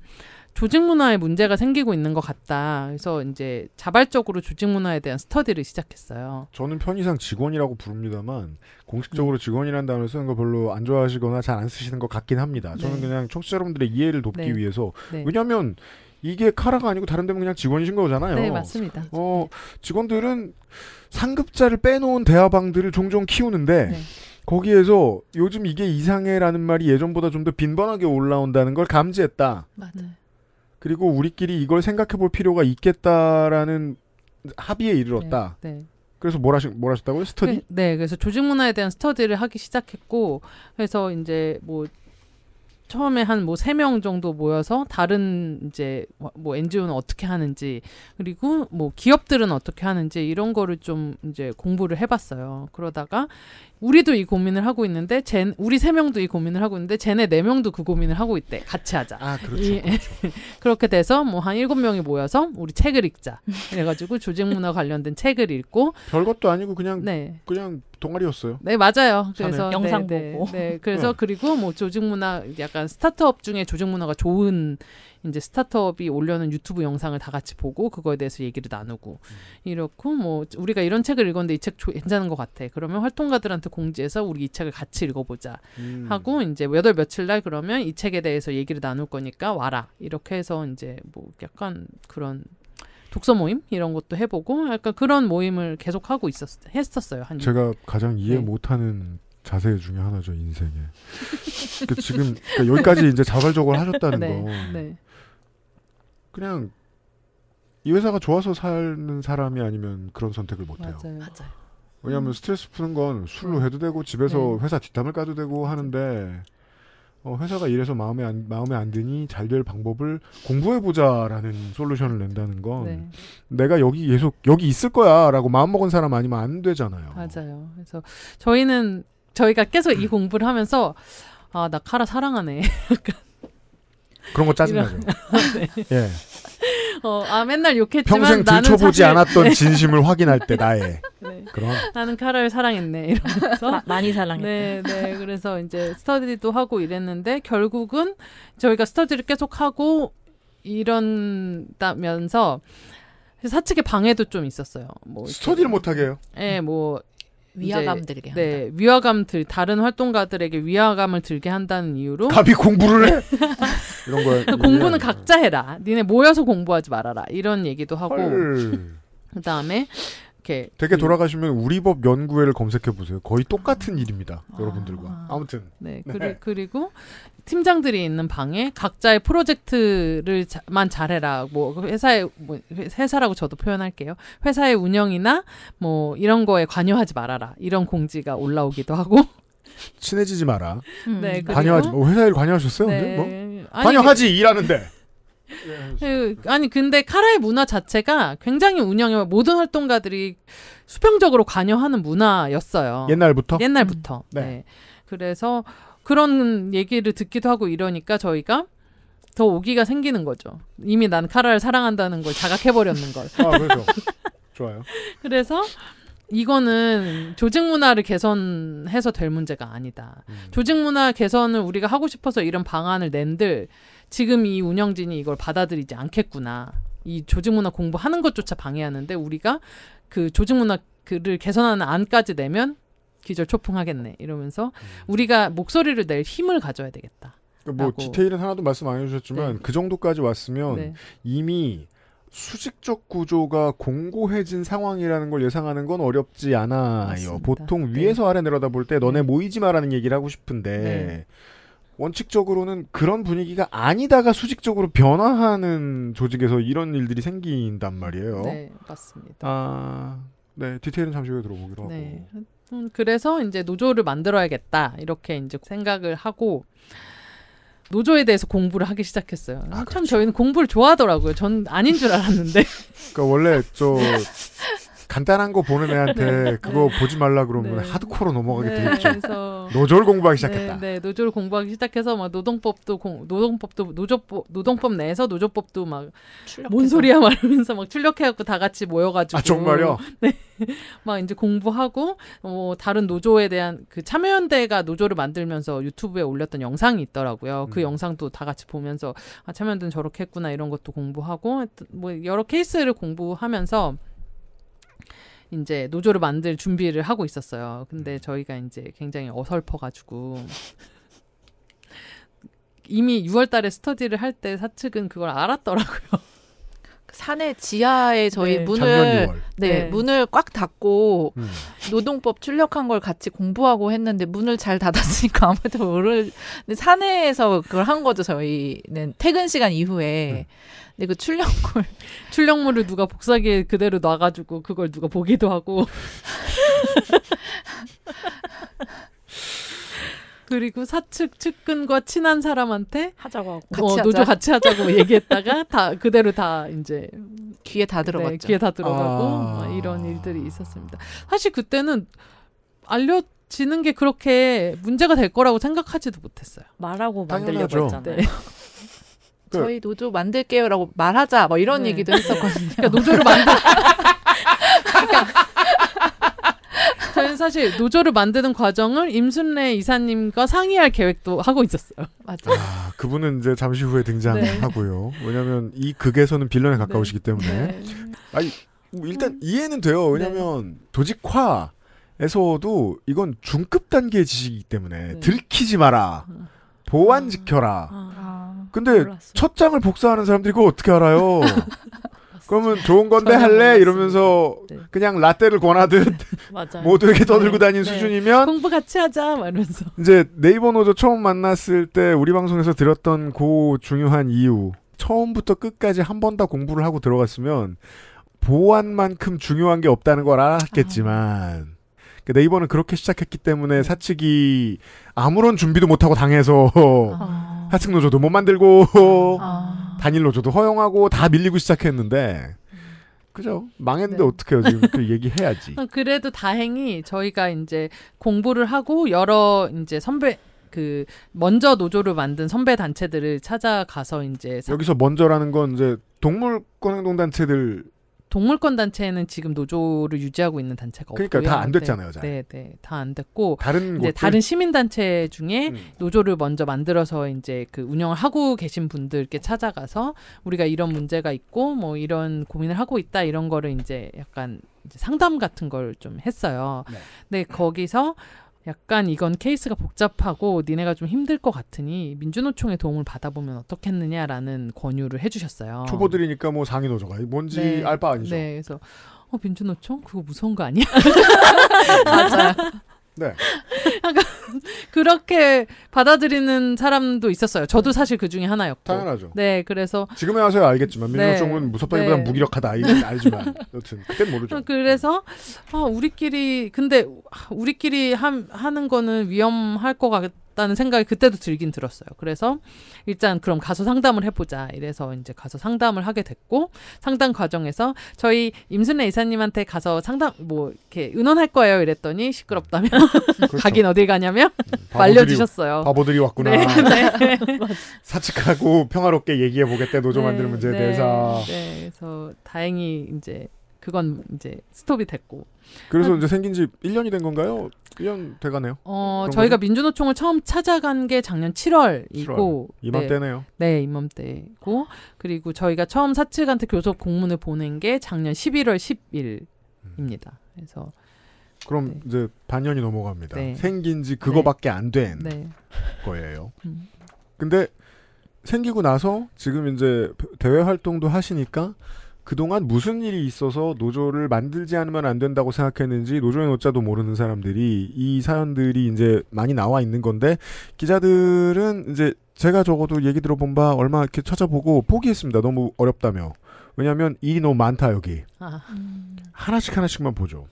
조직 문화에 문제가 생기고 있는 것 같다. 그래서 이제 자발적으로 조직 문화에 대한 스터디를 시작했어요. 저는 편의상 직원이라고 부릅니다만 공식적으로 네. 직원이라는 단어를 쓰는 거 별로 안 좋아하시거나 잘 안 쓰시는 것 같긴 합니다. 저는 네. 그냥 청취자 여러분들의 이해를 돕기 네. 위해서 네. 왜냐하면 이게 카라가 아니고 다른 데면 그냥 직원이신 거잖아요. 네, 맞습니다. 어, 직원들은 상급자를 빼놓은 대화방들을 종종 키우는데 네. 거기에서 요즘 이게 이상해라는 말이 예전보다 좀 더 빈번하게 올라온다는 걸 감지했다. 맞아요. 그리고 우리끼리 이걸 생각해 볼 필요가 있겠다라는 합의에 이르렀다. 네. 네. 그래서 뭘 하시 뭘 하셨다고요? 스터디? 네, 네, 그래서 조직 문화에 대한 스터디를 하기 시작했고 그래서 이제 뭐 처음에 한 뭐 세 명 정도 모여서 다른 이제 뭐 NGO는 뭐 어떻게 하는지 그리고 뭐 기업들은 어떻게 하는지 이런 거를 좀 이제 공부를 해봤어요. 그러다가 우리도 이 고민을 하고 있는데 젠 우리 세 명도 이 고민을 하고 있는데 쟤네 네 명도 그 고민을 하고 있대. 같이 하자. 아 그렇죠. 그렇죠. 그렇게 돼서 뭐한 일곱 명이 모여서 우리 책을 읽자. 그래가지고 조직 문화 관련된 책을 읽고 별것도 아니고 그냥 네. 그냥 동아리였어요. 네 맞아요. 그래서 네, 영상 네, 보고. 네, 그래서 네. 그리고 뭐 조직 문화 약간 스타트업 중에 조직 문화가 좋은 이제 스타트업이 올려놓은 유튜브 영상을 다 같이 보고 그거에 대해서 얘기를 나누고 음. 이렇고 뭐 우리가 이런 책을 읽었는데 이 책 괜찮은 것 같아. 그러면 활동가들한테 공지해서 우리 이 책을 같이 읽어보자 음. 하고 이제 뭐 여덟 며칠 날 그러면 이 책에 대해서 얘기를 나눌 거니까 와라 이렇게 해서 이제 뭐 약간 그런 독서 모임 이런 것도 해보고 약간 그런 모임을 계속 하고 있었 했었어요. 한 제가 가장 이해 네. 못하는 자세 중에 하나죠 인생에. 그러니까 지금 그러니까 여기까지 이제 자발적으로 하셨다는 네, 거. 네. 그냥 이 회사가 좋아서 사는 사람이 아니면 그런 선택을 못해요. 맞아요. 맞아요. 왜냐하면 음. 스트레스 푸는 건 술로 음. 해도 되고 집에서 네. 회사 뒷담을 까도 되고 하는데 어, 회사가 이래서 마음에 안 마음에 안 드니 잘 될 방법을 공부해 보자라는 솔루션을 낸다는 건 네. 내가 여기 계속 여기 있을 거야라고 마음 먹은 사람 아니면 안 되잖아요. 맞아요. 그래서 저희는 저희가 계속 이 공부를 하면서 아 나 카라 사랑하네. 그런 거 짜증나죠. 예. 네. 예. 어, 아 맨날 욕했지만 평생 들춰보지 사실... 않았던 네. 진심을 확인할 때 나의 네. 그런 나는 카라를 사랑했네 이러면서 마, 많이 사랑했네. 네, 그래서 이제 스터디도 하고 이랬는데 결국은 저희가 스터디를 계속 하고 이런다면서 사측의 방해도 좀 있었어요. 뭐 스터디를 못 하게요. 예, 네, 뭐 위화감 들게 네, 한다. 네, 위화감 들 다른 활동가들에게 위화감을 들게 한다는 이유로 갑이 공부를 해? 이런 거 공부는 각자 해라. 니네 모여서 공부하지 말아라. 이런 얘기도 하고 그다음에 이렇게 되게 그 돌아가시면 우리법 연구회를 검색해 보세요. 거의 똑같은 아. 일입니다. 여러분들과 아. 아무튼 네, 네, 그리, 그리고 팀장들이 있는 방에 각자의 프로젝트를만 잘해라. 뭐 그 회사의 뭐 회사라고 저도 표현할게요. 회사의 운영이나 뭐 이런 거에 관여하지 말아라. 이런 공지가 올라오기도 하고 친해지지 마라. 음. 네, 관여하지 뭐 회사에 관여하셨어요? 네. 뭐? 관여하지 일하는데. 예, 그, 아니 근데 카라의 문화 자체가 굉장히 운영에 모든 활동가들이 수평적으로 관여하는 문화였어요. 옛날부터? 옛날부터. 음. 네. 네. 그래서 그런 얘기를 듣기도 하고 이러니까 저희가 더 오기가 생기는 거죠. 이미 난 카라를 사랑한다는 걸 자각해버렸는 걸. 아, 그렇죠. 좋아요. 그래서 이거는 조직 문화를 개선해서 될 문제가 아니다. 음. 조직 문화 개선을 우리가 하고 싶어서 이런 방안을 낸들 지금 이 운영진이 이걸 받아들이지 않겠구나. 이 조직문화 공부하는 것조차 방해하는데 우리가 그 조직문화 를 개선하는 안까지 내면 기절 초풍하겠네 이러면서 음. 우리가 목소리를 낼 힘을 가져야 되겠다. 그러니까 뭐 디테일은 하나도 말씀 안 해주셨지만 네. 그 정도까지 왔으면 네. 이미 수직적 구조가 공고해진 상황이라는 걸 예상하는 건 어렵지 않아요. 맞습니다. 보통 네. 위에서 네. 아래 내려다볼 때 너네 네. 모이지 마라는 얘기를 하고 싶은데 네. 원칙적으로는 그런 분위기가 아니다가 수직적으로 변화하는 조직에서 이런 일들이 생긴단 말이에요. 네, 맞습니다. 아, 네, 디테일은 잠시 후에 들어보기로 네. 하고. 음, 그래서 이제 노조를 만들어야겠다 이렇게 이제 생각을 하고 노조에 대해서 공부를 하기 시작했어요. 아, 그렇죠. 저희는 공부를 좋아하더라고요. 전 아닌 줄 알았는데. 그러니까 원래 저 간단한 거 보는 애한테 네. 그거 보지 말라 그러면 네. 하드코어로 넘어가게 네, 되겠죠. 그래서 노조를 공부하기 시작했다. 네, 노조를 공부하기 시작해서 막 노동법도 공, 노동법도 노조법 노동법 내에서 노조법도 막 뭔 소리야 말하면서 막 출력해갖고 다 같이 모여가지고 아 정말요? 네, 막 이제 공부하고 어, 다른 노조에 대한 그 참여연대가 노조를 만들면서 유튜브에 올렸던 영상이 있더라고요. 그 음. 영상도 다 같이 보면서 아 참여연대는 저렇게 했구나 이런 것도 공부하고 뭐 여러 케이스를 공부하면서. 이제 노조를 만들 준비를 하고 있었어요. 근데 음. 저희가 이제 굉장히 어설퍼가지고 이미 6월달에 스터디를 할 때 사측은 그걸 알았더라고요. 산의 지하에 저희 네. 문을 네, 네, 문을 꽉 닫고 음. 노동법 출력한 걸 같이 공부하고 했는데 문을 잘 닫았으니까 아무도 모를 근데 산에서 그걸 한 거죠 저희는 퇴근 시간 이후에 음. 근데 그 출력물 출력물을 누가 복사기에 그대로 놔가지고 그걸 누가 보기도 하고 그리고 사측 측근과 친한 사람한테 하자고 하고 뭐 같이 어, 하자. 노조 같이 하자고 얘기했다가 다 그대로 다 이제 귀에 다 들어갔죠. 네, 귀에 다 들어가고 아... 이런 일들이 있었습니다. 사실 그때는 알려 지는 게 그렇게 문제가 될 거라고 생각하지도 못했어요. 말하고 만들려고 네. 했잖아요. 그 저희 노조 만들게요라고 말하자 뭐 이런 네. 얘기도 했었거든요. 그러니까 노조를 만들 저희는 사실 노조를 만드는 과정을 임순례 이사님과 상의할 계획도 하고 있었어요. 맞아. 아, 그분은 이제 잠시 후에 등장하고요. 네. 왜냐하면 이 극에서는 빌런에 네. 가까우시기 때문에. 네. 아니 뭐 일단 음. 이해는 돼요. 네. 왜냐하면 도직화. 에서도 이건 중급 단계의 지식이기 때문에 네. 들키지 마라. 보안 지켜라. 아, 아, 근데 몰랐어. 첫 장을 복사하는 사람들이 그걸 어떻게 알아요? 그러면 좋은 건데 할래 이러면서 네. 그냥 라떼를 권하듯 모두에게 떠들고 네. 다닌 네. 수준이면 공부 같이 하자 말면서 이제 네이버 노조 처음 만났을 때 우리 방송에서 드렸던고그 중요한 이유 처음부터 끝까지 한 번 더 공부를 하고 들어갔으면 보안만큼 중요한 게 없다는 걸 알았겠지만 아. 그 네이버는 그렇게 시작했기 때문에 네. 사측이 아무런 준비도 못하고 당해서 아. 사측 노조도 못 만들고 아. 아. 단일노조도 허용하고 다 밀리고 시작했는데 그죠? 망했는데 네. 어떻게요? 지금 그 얘기해야지. 어, 그래도 다행히 저희가 이제 공부를 하고 여러 이제 선배 그 먼저 노조를 만든 선배 단체들을 찾아가서 이제 여기서 먼저라는 건 이제 동물권행동단체들 동물권 단체는 지금 노조를 유지하고 있는 단체가 그러니까 없고요. 그러니까 다안 네, 됐잖아요. 잘. 네, 네, 다 안 됐고 다른 이제 곳들? 다른 시민 단체 중에 음. 노조를 먼저 만들어서 이제 그 운영을 하고 계신 분들께 찾아가서 우리가 이런 문제가 있고 뭐 이런 고민을 하고 있다 이런 거를 이제 약간 이제 상담 같은 걸 좀 했어요. 네. 근데 거기서 약간 이건 케이스가 복잡하고 니네가 좀 힘들 것 같으니 민주노총의 도움을 받아보면 어떻겠느냐라는 권유를 해주셨어요. 초보들이니까 뭐 상인노조가 뭔지 네. 알바 아니죠. 네, 그래서 어 민주노총 그거 무서운 거 아니야? 맞아. 네. 약간 그렇게 받아들이는 사람도 있었어요. 저도 음. 사실 그 중에 하나였고. 당연하죠. 네, 그래서 지금에 와서 알겠지만 민노 네. 은 무섭다기보다 네. 무기력하다 알, 지만 여튼 그땐 모르죠. 아, 그래서 어, 우리끼리 근데 아, 우리끼리 함, 하는 거는 위험할 것 같. 같다는 생각이 그때도 들긴 들었어요. 그래서 일단 그럼 가서 상담을 해보자. 이래서 이제 가서 상담을 하게 됐고 상담 과정에서 저희 임순례 이사님한테 가서 상담 뭐 이렇게 의논할 거예요. 이랬더니 시끄럽다며 그렇죠. 가긴 어딜 가냐며 음, 말려주셨어요. 바보들이 왔구나. 네, 네. 사측하고 평화롭게 얘기해 보겠대 노조 만드는 문제에 대해서. 네, 그래서 다행히 이제 그건 이제 스톱이 됐고. 그래서 한, 이제 생긴 지 1년이 된 건가요? 1년 돼 가네요. 어, 저희가 거죠? 민주노총을 처음 찾아간 게 작년 7월이고 7월. 이맘때네요. 네, 네, 이맘때고 그리고 저희가 처음 사측한테 교섭 공문을 보낸 게 작년 11월 10일입니다. 음. 그래서 그럼 네. 이제 반년이 넘어갑니다. 네. 생긴 지 네. 그거밖에 안된 네. 거예요. 음. 근데 생기고 나서 지금 이제 대외 활동도 하시니까 그동안 무슨 일이 있어서 노조를 만들지 않으면 안 된다고 생각했는지 노조의 노자도 모르는 사람들이 이 사연들이 이제 많이 나와 있는 건데 기자들은 이제 제가 적어도 얘기 들어본 바 얼마 이렇게 찾아보고 포기했습니다. 너무 어렵다며. 왜냐하면 일이 너무 많다 여기. 아. 하나씩 하나씩만 보죠.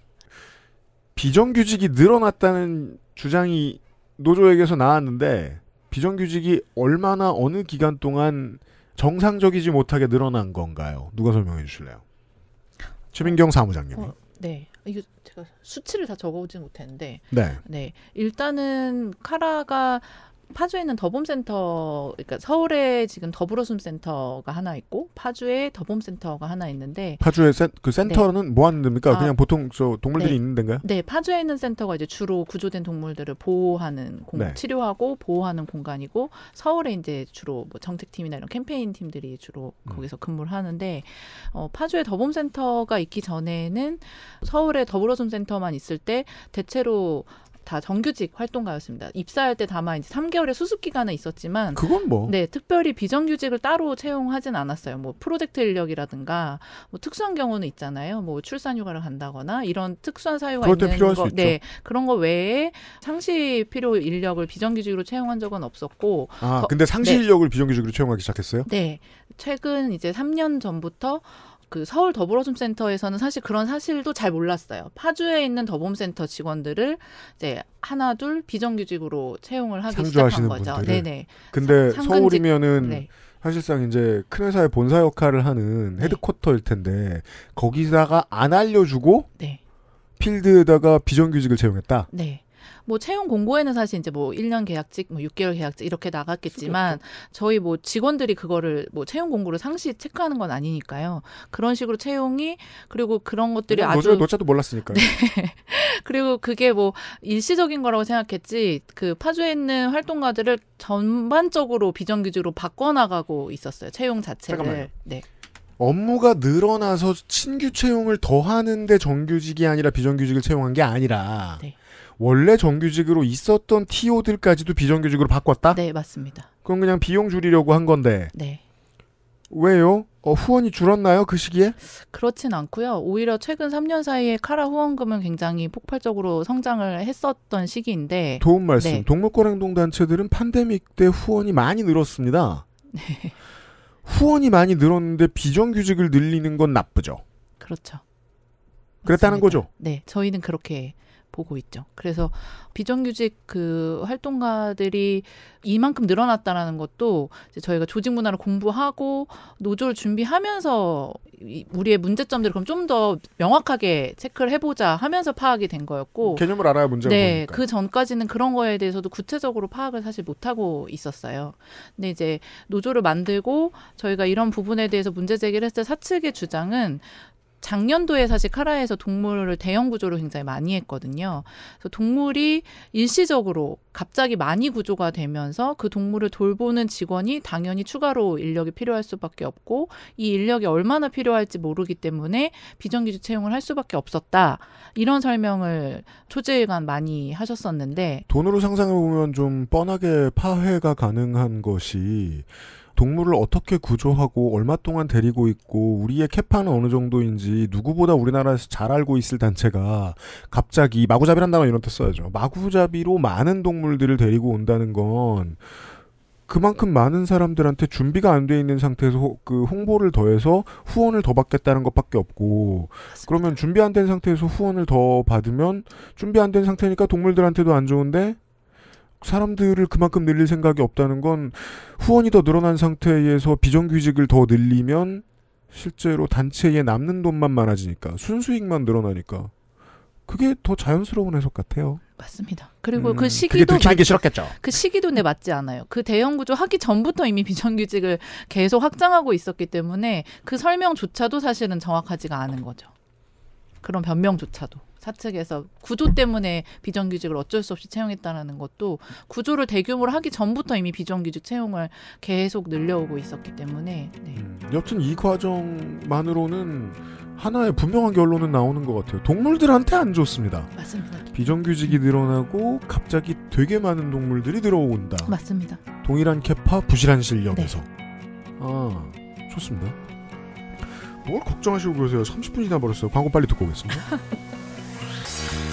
비정규직이 늘어났다는 주장이 노조에게서 나왔는데 비정규직이 얼마나 어느 기간 동안 정상적이지 못하게 늘어난 건가요? 누가 설명해 주실래요? 최민경 사무장님. 어, 네. 이거 제가 수치를 다적어오지 못했는데. 네. 네. 일단은 카라가 파주에 있는 더봄센터, 그러니까 서울에 지금 더불어숨센터가 하나 있고 파주에 더봄센터가 하나 있는데 파주에 센, 그 센터는 네. 뭐 하는 데입니까? 아, 그냥 보통 저 동물들이 네. 있는 데인가요? 네, 파주에 있는 센터가 이제 주로 구조된 동물들을 보호하는 공, 네. 치료하고 보호하는 공간이고 서울에 이제 주로 뭐 정책팀이나 이런 캠페인 팀들이 주로 음. 거기서 근무를 하는데 어, 파주에 더봄센터가 있기 전에는 서울에 더불어숨센터만 있을 때 대체로 다 정규직 활동가였습니다. 입사할 때 다만 이제 3개월의 수습 기간은 있었지만 그건 뭐? 네, 특별히 비정규직을 따로 채용하진 않았어요. 뭐 프로젝트 인력이라든가 뭐 특수한 경우는 있잖아요. 뭐 출산휴가를 간다거나 이런 특수한 사유가 있는 거, 네 그런 거 외에 상시 필요 인력을 비정규직으로 채용한 적은 없었고. 아 거, 근데 상시 네. 인력을 비정규직으로 채용하기 시작했어요? 네, 최근 이제 3년 전부터 그 서울 더불어줌센터에서는 사실 그런 사실도 잘 몰랐어요. 파주에 있는 더봄센터 직원들을 이제 하나 둘 비정규직으로 채용을 하기 시작한 거죠. 분들을. 네네. 근데 상, 서울이면은 네. 사실상 이제 큰 회사의 본사 역할을 하는 네. 헤드쿼터일 텐데 거기다가 안 알려주고 네. 필드에다가 비정규직을 채용했다. 네. 뭐 채용 공고에는 사실 이제 뭐 1년 계약직, 뭐 6개월 계약직 이렇게 나갔겠지만 그렇죠. 저희 뭐 직원들이 그거를 뭐 채용 공고를 상시 체크하는 건 아니니까요. 그런 식으로 채용이 그리고 그런 것들이 아주 노자도 몰랐으니까요. 네. 그리고 그게 뭐 일시적인 거라고 생각했지 그 파주에 있는 활동가들을 전반적으로 비정규직으로 바꿔나가고 있었어요. 채용 자체를. 잠깐만요. 네. 업무가 늘어나서 신규 채용을 더 하는데 정규직이 아니라 비정규직을 채용한 게 아니라 네. 원래 정규직으로 있었던 TO들까지도 비정규직으로 바꿨다? 네, 맞습니다. 그건 그냥 비용 줄이려고 한 건데. 네. 왜요? 어, 후원이 줄었나요 그 시기에? 그렇진 않고요. 오히려 최근 3년 사이에 카라 후원금은 굉장히 폭발적으로 성장을 했었던 시기인데. 도움 말씀. 네. 동물권행동 단체들은 팬데믹 때 후원이 많이 늘었습니다. 네. 후원이 많이 늘었는데 비정규직을 늘리는 건 나쁘죠. 그렇죠. 그랬다는 맞습니다. 거죠. 네, 저희는 그렇게 보고 있죠. 그래서 비정규직 그 활동가들이 이만큼 늘어났다라는 것도 저희가 조직 문화를 공부하고 노조를 준비하면서 우리의 문제점들을 그럼 좀 더 명확하게 체크를 해보자 하면서 파악이 된 거였고 개념을 알아야 문제가 네, 보니까. 그 전까지는 그런 거에 대해서도 구체적으로 파악을 사실 못하고 있었어요. 근데 이제 노조를 만들고 저희가 이런 부분에 대해서 문제 제기를 했을 때 사측의 주장은 작년도에 사실 카라에서 동물을 대형 구조로 굉장히 많이 했거든요. 그래서 동물이 일시적으로 갑자기 많이 구조가 되면서 그 동물을 돌보는 직원이 당연히 추가로 인력이 필요할 수밖에 없고 이 인력이 얼마나 필요할지 모르기 때문에 비정규직 채용을 할 수밖에 없었다. 이런 설명을 초재간 많이 하셨었는데 돈으로 상상해 보면 좀 뻔하게 파회가 가능한 것이 동물을 어떻게 구조하고 얼마 동안 데리고 있고 우리의 캐파는 어느 정도인지 누구보다 우리나라에서 잘 알고 있을 단체가 갑자기 마구잡이란 단어 이런 뜻 써야죠. 마구잡이로 많은 동물들을 데리고 온다는 건 그만큼 많은 사람들한테 준비가 안 돼 있는 상태에서 호, 그 홍보를 더해서 후원을 더 받겠다는 것밖에 없고 맞습니다. 그러면 준비 안 된 상태에서 후원을 더 받으면 준비 안 된 상태니까 동물들한테도 안 좋은데 사람들을 그만큼 늘릴 생각이 없다는 건 후원이 더 늘어난 상태에서 비정규직을 더 늘리면 실제로 단체에 남는 돈만 많아지니까 순수익만 늘어나니까 그게 더 자연스러운 해석 같아요. 맞습니다. 그리고 그 음, 그 시기도 맞 싫었겠죠. 그 시기도 내 네, 맞지 않아요. 그 대형 구조 하기 전부터 이미 비정규직을 계속 확장하고 있었기 때문에 그 설명조차도 사실은 정확하지가 않은 거죠. 그런 변명조차도. 사측에서 구조 때문에 비정규직을 어쩔 수 없이 채용했다는 것도 구조를 대규모로 하기 전부터 이미 비정규직 채용을 계속 늘려오고 있었기 때문에 네. 음, 여튼 이 과정만으로는 하나의 분명한 결론은 나오는 것 같아요. 동물들한테 안 좋습니다. 맞습니다. 비정규직이 늘어나고 갑자기 되게 많은 동물들이 들어온다. 맞습니다. 동일한 캐파, 부실한 실력에서. 네. 아, 좋습니다. 뭘 걱정하시고 그러세요? 30분이나 벌었어요. 광고 빨리 듣고 오겠습니다.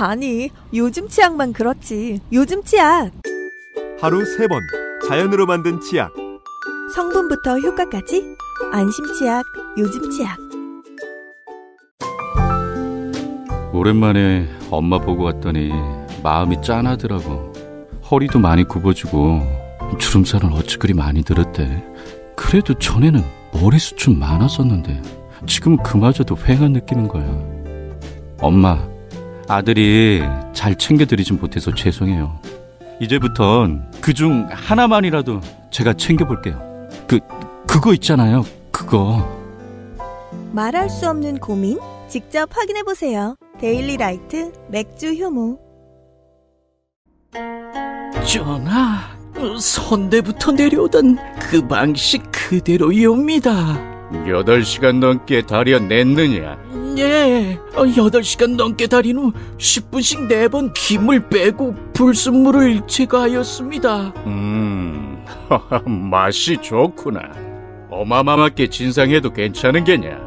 아니, 요즘 치약만 그렇지. 요즘 치약. 하루 세 번 자연으로 만든 치약. 성분부터 효과까지 안심 치약, 요즘 치약. 오랜만에 엄마 보고 왔더니 마음이 짠하더라고. 허리도 많이 굽어지고 주름살은 어찌 그리 많이 들었대. 그래도 전에는 머리숱은 많았었는데 지금은 그마저도 휑한 느낌인 거야. 엄마, 아들이 잘 챙겨드리진 못해서 죄송해요. 이제부턴 그 중 하나만이라도 제가 챙겨볼게요. 그, 그거 있잖아요. 그거. 말할 수 없는 고민? 직접 확인해보세요. 데일리 라이트 맥주 효모. 전하, 선대부터 내려오던 그 방식 그대로이옵니다. 여덟 시간 넘게 다려냈느냐? 예, 어, 여덟 시간 넘게 다린 후 10분씩 네번 김을 빼고 불순물을 제거하였습니다. 음, 맛이 좋구나. 어마어마하게 진상해도 괜찮은 게냐?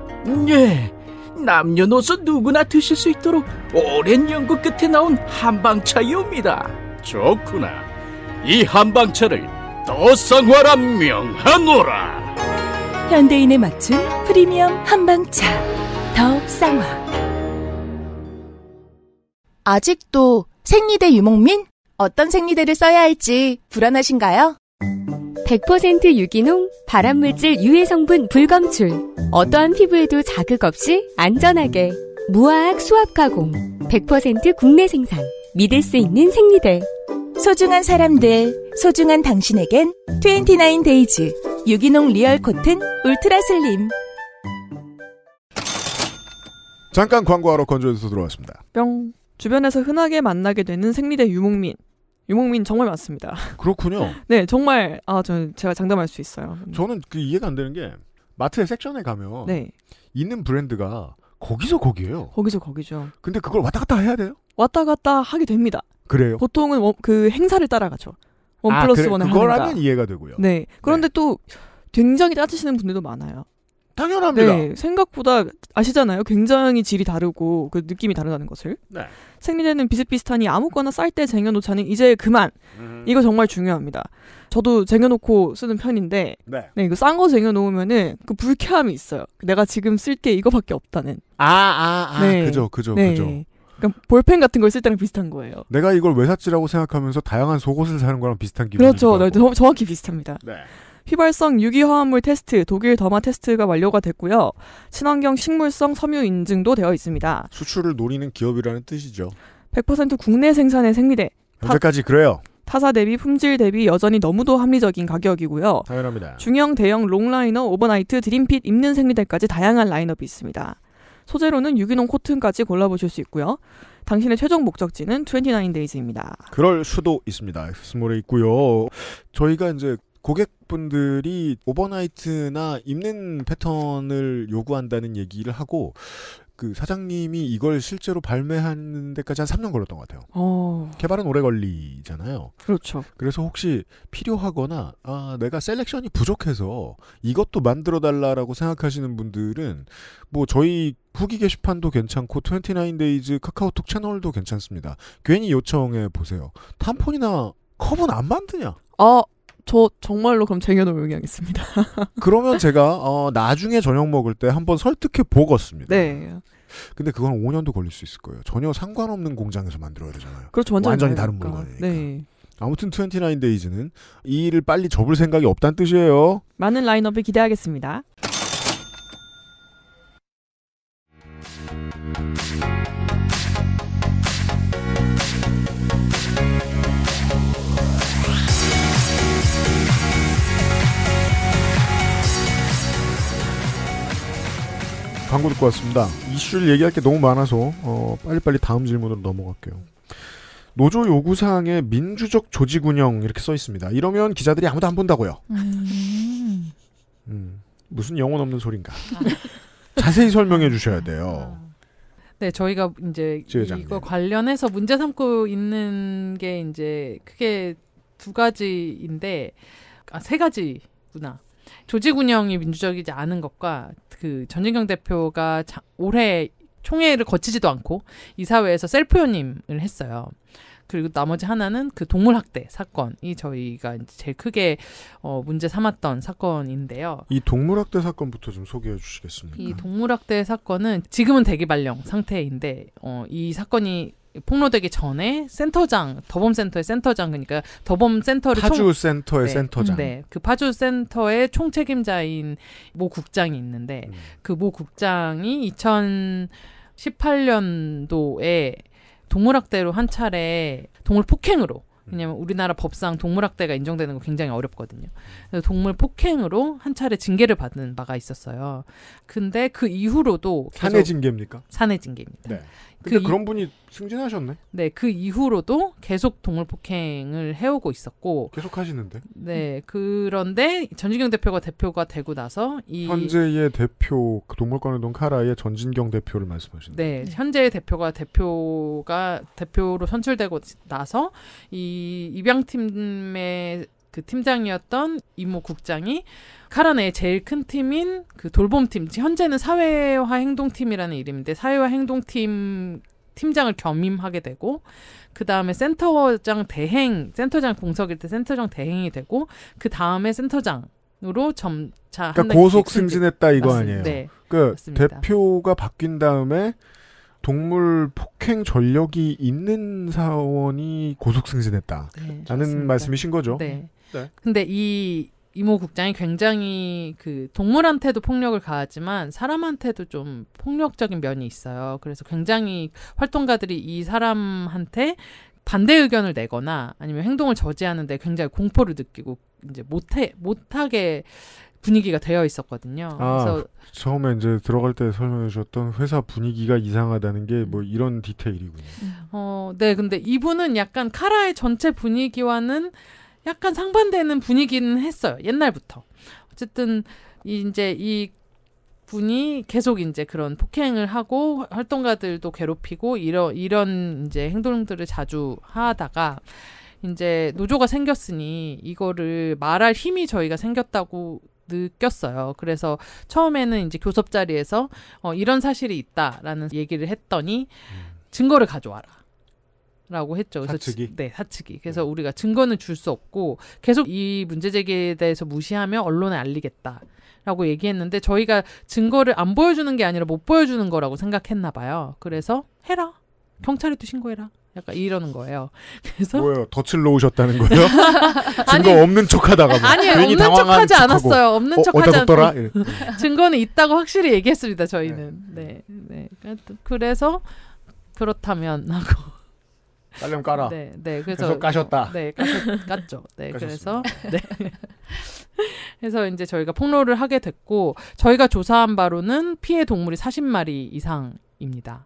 예, 남녀노소 누구나 드실 수 있도록 오랜 연구 끝에 나온 한방차이옵니다. 좋구나. 이 한방차를 더 쌍화라 명하노라. 현대인에 맞춘 프리미엄 한방차 더 쌍화 아직도 생리대 유목민? 어떤 생리대를 써야 할지 불안하신가요? 100% 유기농, 발암물질 유해 성분 불검출. 어떠한 피부에도 자극 없이 안전하게 무화학 수압 가공, 100% 국내 생산, 믿을 수 있는 생리대. 소중한 사람들, 소중한 당신에겐 29데이즈 유기농 리얼 코튼 울트라 슬림 잠깐 광고하러 건조해서 들어왔습니다. 뿅. 주변에서 흔하게 만나게 되는 생리대 유목민. 유목민 정말 많습니다. 그렇군요. 네, 정말 아, 저 제가 장담할 수 있어요. 음. 저는 그 이해가 안 되는 게 마트의 섹션에 가면 네. 있는 브랜드가 거기서 거기예요. 거기서 거기죠. 근데 그걸 왔다 갔다 해야 돼요? 왔다 갔다 하게 됩니다. 그래요? 보통은 원, 그 행사를 따라가죠. 원 아, 플러스 그래, 원의 그거라면 행사. 이해가 되고요. 네. 그런데 네. 또 굉장히 따지시는 분들도 많아요. 당연합니다. 네, 생각보다 아시잖아요. 굉장히 질이 다르고 그 느낌이 다르다는 것을. 네. 생리대는 비슷비슷하니 아무거나 쌀 때 쟁여놓자는 이제 그만. 음. 이거 정말 중요합니다. 저도 쟁여놓고 쓰는 편인데, 네, 네 이거 싼 거 쟁여놓으면은 그 불쾌함이 있어요. 내가 지금 쓸 게 이거밖에 없다는. 아, 아, 아, 네. 그죠, 그죠, 네. 그죠. 그러니까 볼펜 같은 걸 쓸 때랑 비슷한 거예요. 내가 이걸 왜 샀지라고 생각하면서 다양한 속옷을 사는 거랑 비슷한 기분이 그렇죠. 네, 정확히 비슷합니다. 네. 휘발성 유기화합물 테스트, 독일 더마 테스트가 완료가 됐고요. 친환경 식물성 섬유 인증도 되어 있습니다. 수출을 노리는 기업이라는 뜻이죠. 100% 국내 생산의 생리대. 현재까지 타, 그래요. 타사 대비 품질 대비 여전히 너무도 합리적인 가격이고요. 당연합니다. 중형, 대형, 롱라이너, 오버나이트, 드림핏, 입는 생리대까지 다양한 라인업이 있습니다. 소재로는 유기농 코튼까지 골라보실 수 있고요. 당신의 최종 목적지는 29데이즈입니다. 그럴 수도 있습니다. 스몰에 있고요. 저희가 이제 고객분들이 오버나이트나 입는 패턴을 요구한다는 얘기를 하고 그 사장님이 이걸 실제로 발매하는 데까지 한 3년 걸렸던 것 같아요. 어... 개발은 오래 걸리잖아요. 그렇죠. 그래서 혹시 필요하거나 아 내가 셀렉션이 부족해서 이것도 만들어 달라라고 생각하시는 분들은 뭐 저희 후기 게시판도 괜찮고 29데이즈 카카오톡 채널도 괜찮습니다. 괜히 요청해 보세요. 탐폰이나 컵은 안 만드냐? 어, 저 정말로 그럼 쟁여놓을 의향 있습니다. 그러면 제가 어, 나중에 저녁 먹을 때 한번 설득해 보겠습니다. 네. 근데 그건 5년도 걸릴 수 있을 거예요. 전혀 상관없는 공장에서 만들어야 되잖아요. 그렇죠. 완전 완전히 다른 물건이니까. 네. 아무튼 29데이즈는 이 일을 빨리 접을 생각이 없다는 뜻이에요. 많은 라인업을 기대하겠습니다. 광고 듣고 왔습니다. 이슈를 얘기할 게 너무 많아서 어, 빨리빨리 다음 질문으로 넘어갈게요. 노조 요구 사항에 민주적 조직 운영 이렇게 써 있습니다. 이러면 기자들이 아무도 안 본다고요. 음. 음. 무슨 영혼 없는 소린가. 자세히 설명해 주셔야 돼요. 네, 저희가 이제 지회장님. 이거 관련해서 문제 삼고 있는 게 이제 크게 두 가지인데 아, 세 가지구나. 조직 운영이 민주적이지 않은 것과 그 전진경 대표가 자, 올해 총회를 거치지도 않고 이사회에서 셀프 연임을 했어요. 그리고 나머지 하나는 그 동물 학대 사건이 저희가 제일 크게 어, 문제 삼았던 사건인데요. 이 동물 학대 사건부터 좀 소개해 주시겠습니까? 이 동물 학대 사건은 지금은 대기발령 상태인데 어, 이 사건이 폭로되기 전에 센터장 더범센터의 센터장 그러니까 더범센터를 파주 총, 센터의 네, 센터장 네, 그 파주 센터의 총책임자인 모 국장이 있는데 음. 그모 국장이 2018년도에 동물학대로 한 차례 동물 폭행으로 왜냐면 우리나라 법상 동물학대가 인정되는 거 굉장히 어렵거든요. 그래서 동물 폭행으로 한 차례 징계를 받은 바가 있었어요. 근데 그 이후로도 산해 징계입니까? 산해 징계입니다. 네. 그 그런 분이 승진하셨네. 네, 그 이후로도 계속 동물 폭행을 해오고 있었고 계속 하시는데. 네, 그런데 전진경 대표가 대표가 되고 나서 이 현재의 대표 그 동물권의동 카라의 전진경 대표를 말씀하시는. 네, 현재의 대표가 대표가 대표로 선출되고 나서 이 입양팀의 그 팀장이었던 이모 국장이 카라네의 제일 큰 팀인 그 돌봄팀, 현재는 사회화 행동팀이라는 이름인데 사회화 행동팀 팀장을 겸임하게 되고 그 다음에 센터장 대행, 센터장 공석일 때 센터장 대행이 되고 그 다음에 센터장으로 점차 그러니까 고속 승진했다 이거 맞습니다. 아니에요? 네. 그맞습니까 그러니까 대표가 바뀐 다음에 동물 폭행 전력이 있는 사원이 고속 승진했다라는 네, 말씀이신 거죠? 네. 네. 근데 이 이모 국장이 굉장히 그 동물한테도 폭력을 가하지만 사람한테도 좀 폭력적인 면이 있어요. 그래서 굉장히 활동가들이 이 사람한테 반대 의견을 내거나 아니면 행동을 저지하는데 굉장히 공포를 느끼고 이제 못해 못하게 분위기가 되어 있었거든요. 아, 그래서 처음에 이제 들어갈 때 설명해 주셨던 회사 분위기가 이상하다는 게뭐 음. 이런 디테일이군요. 어, 네, 근데 이분은 약간 카라의 전체 분위기와는 약간 상반되는 분위기는 했어요. 옛날부터. 어쨌든 이제 이 분이 계속 이제 그런 폭행을 하고 활동가들도 괴롭히고 이런 이런 이제 행동들을 자주 하다가 이제 노조가 생겼으니 이거를 말할 힘이 저희가 생겼다고 느꼈어요. 그래서 처음에는 이제 교섭 자리에서 어, 이런 사실이 있다라는 얘기를 했더니 음. 증거를 가져와라. 라고 했죠. 그래서 사측이? 네, 사측이. 그래서 네. 우리가 증거는 줄 수 없고 계속 이 문제 제기에 대해서 무시하며 언론에 알리겠다. 라고 얘기했는데 저희가 증거를 안 보여주는 게 아니라 못 보여주는 거라고 생각했나 봐요. 그래서 해라. 경찰에도 신고해라. 약간 이러는 거예요. 그래서 뭐예요? 덫을 놓으셨다는 거예요? 증거 아니, 없는 척하다가 뭐. 아니요, 없는 척하지 않았어요. 없는 어, 척하지 않았어요. 증거는 있다고 확실히 얘기했습니다. 저희는 네, 네. 네. 그래서 그렇다면 하고 딸렴 까라. 네, 네. 그래서, 까셨다. 네, 까셨, 죠 네, 까셨습니다. 그래서 네. 그래서 이제 저희가 폭로를 하게 됐고 저희가 조사한 바로는 피해 동물이 40마리 이상입니다.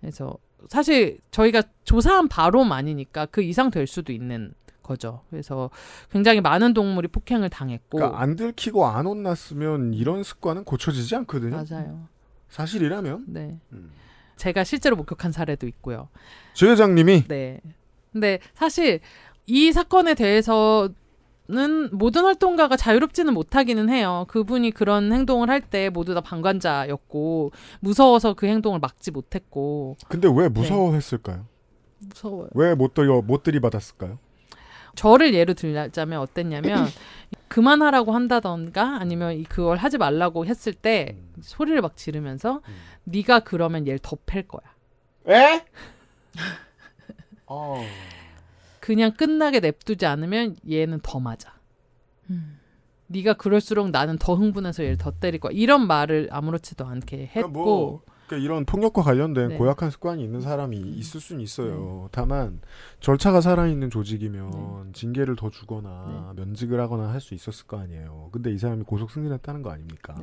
그래서 사실 저희가 조사한 바로만이니까 그 이상 될 수도 있는 거죠. 그래서 굉장히 많은 동물이 폭행을 당했고 그러니까 안 들키고 안 혼났으면 이런 습관은 고쳐지지 않거든요. 맞아요. 사실이라면. 네. 음. 제가 실제로 목격한 사례도 있고요. 조 회장님이? 네. 근데 사실 이 사건에 대해서 는 모든 활동가가 자유롭지는 못하기는 해요. 그분이 그런 행동을 할 때 모두 다 방관자였고 무서워서 그 행동을 막지 못했고. 근데 왜 무서워했을까요? 네. 무서워요. 왜못 들여 못 들이받았을까요? 저를 예로 들자면 어땠냐면 그만하라고 한다던가 아니면 그걸 하지 말라고 했을 때 음. 소리를 막 지르면서 음. 네가 그러면 얘를 더 팰 거야. 에? 어. 그냥 끝나게 냅두지 않으면 얘는 더 맞아. 음. 네가 그럴수록 나는 더 흥분해서 얘를 더 때릴 거야. 이런 말을 아무렇지도 않게 뭐 했고 그러니까 뭐 그러니까 이런 폭력과 관련된 네. 고약한 습관이 있는 사람이 음. 있을 수는 있어요. 네. 다만 절차가 살아있는 조직이면 네. 징계를 더 주거나 네. 면직을 하거나 할 수 있었을 거 아니에요. 근데 이 사람이 고속 승진했다는 거 아닙니까?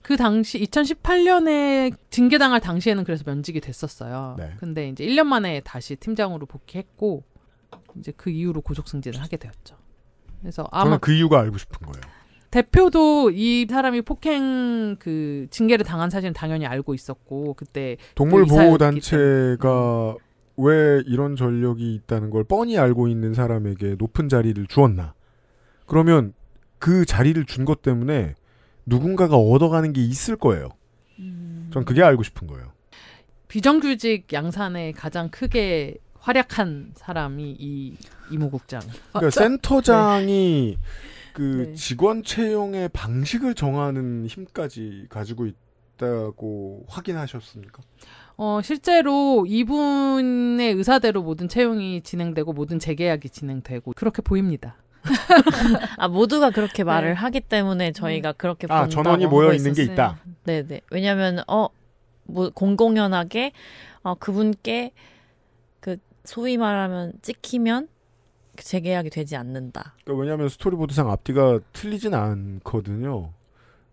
그 당시 2018년에 징계당할 당시에는 그래서 면직이 됐었어요. 근데 이제 1년 만에 다시 팀장으로 복귀했고 이제 그 이후로 고속 승진을 하게 되었죠. 그래서 아마 그 이유가 알고 싶은 거예요. 대표도 이 사람이 폭행 그 징계를 당한 사실은 당연히 알고 있었고 그때 동물 보호 단체가 음. 왜 이런 전력이 있다는 걸 뻔히 알고 있는 사람에게 높은 자리를 주었나? 그러면 그 자리를 준 것 때문에 누군가가 얻어가는 게 있을 거예요. 음... 전 그게 알고 싶은 거예요. 비정규직 양산에 가장 크게 활약한 사람이 이 이모국장. 그러니까 아, 센터장이 네. 그 네. 직원 채용의 방식을 정하는 힘까지 가지고 있다고 확인하셨습니까? 어, 실제로 이분의 의사대로 모든 채용이 진행되고 모든 재계약이 진행되고 그렇게 보입니다. 아 모두가 그렇게 네. 말을 네. 하기 때문에 저희가 음. 그렇게 아 전원이 모여 있는 게 있다. 네네. 왜냐하면 어 뭐 공공연하게 어, 그분께 그 소위 말하면 찍히면 재계약이 되지 않는다. 그러니까 왜냐하면 스토리보드상 앞뒤가 틀리진 않거든요.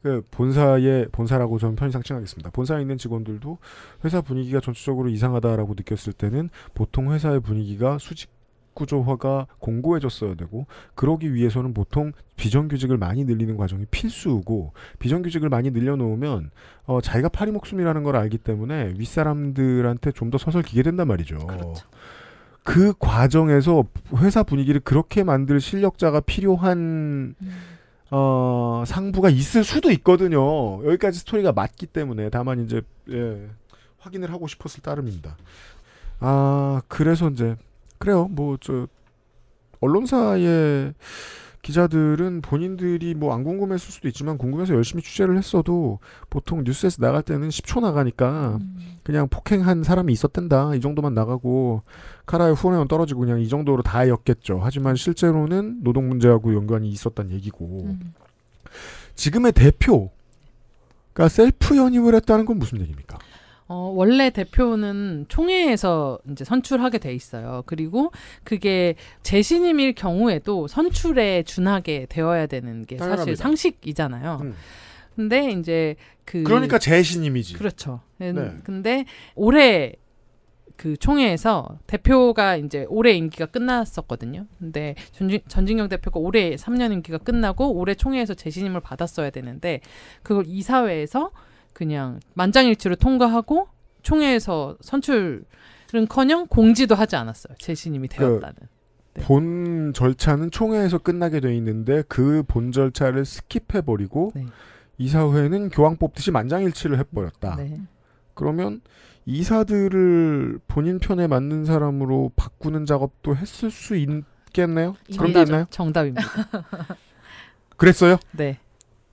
그 본사의 본사라고 저는 편의상 칭하겠습니다. 본사에 있는 직원들도 회사 분위기가 전체적으로 이상하다라고 느꼈을 때는 보통 회사의 분위기가 수직 구조화가 공고해졌어야 되고 그러기 위해서는 보통 비정규직을 많이 늘리는 과정이 필수고 비정규직을 많이 늘려놓으면 어, 자기가 파리 목숨이라는 걸 알기 때문에 윗사람들한테 좀 더 서슬 기게 된단 말이죠. 그렇죠. 그 과정에서 회사 분위기를 그렇게 만들 실력자가 필요한 음. 어, 상부가 있을 수도 있거든요. 여기까지 스토리가 맞기 때문에 다만 이제 예, 확인을 하고 싶었을 따름입니다. 아 그래서 이제 그래요. 뭐 저 언론사의 기자들은 본인들이 뭐 안 궁금했을 수도 있지만 궁금해서 열심히 취재를 했어도 보통 뉴스에서 나갈 때는 10초 나가니까 음. 그냥 폭행한 사람이 있었댄다 이 정도만 나가고 카라의 후원에만 떨어지고 그냥 이 정도로 다였겠죠. 하지만 실제로는 노동 문제하고 연관이 있었단 얘기고 음. 지금의 대표가 셀프 연임을 했다는 건 무슨 얘기입니까? 어, 원래 대표는 총회에서 이제 선출하게 돼 있어요. 그리고 그게 재신임일 경우에도 선출에 준하게 되어야 되는 게 당연합니다. 사실 상식이잖아요. 음. 근데 이제 그 그러니까 재신임이지. 그렇죠. 네. 네. 근데 올해 그 총회에서 대표가 이제 올해 임기가 끝났었거든요. 근데 전진, 전진경 대표가 올해 3년 임기가 끝나고 올해 총회에서 재신임을 받았어야 되는데 그걸 이사회에서 그냥 만장일치로 통과하고 총회에서 선출은커녕 공지도 하지 않았어요. 재신임이 그 되었다는. 그 네. 본 절차는 총회에서 끝나게 돼 있는데 그 본 절차를 스킵해 버리고 네. 이사회는 교황 뽑듯이 만장일치를 해버렸다. 네. 그러면 이사들을 본인 편에 맞는 사람으로 바꾸는 작업도 했을 수 있겠네요. 정답, 정답입니다. 그랬어요? 네.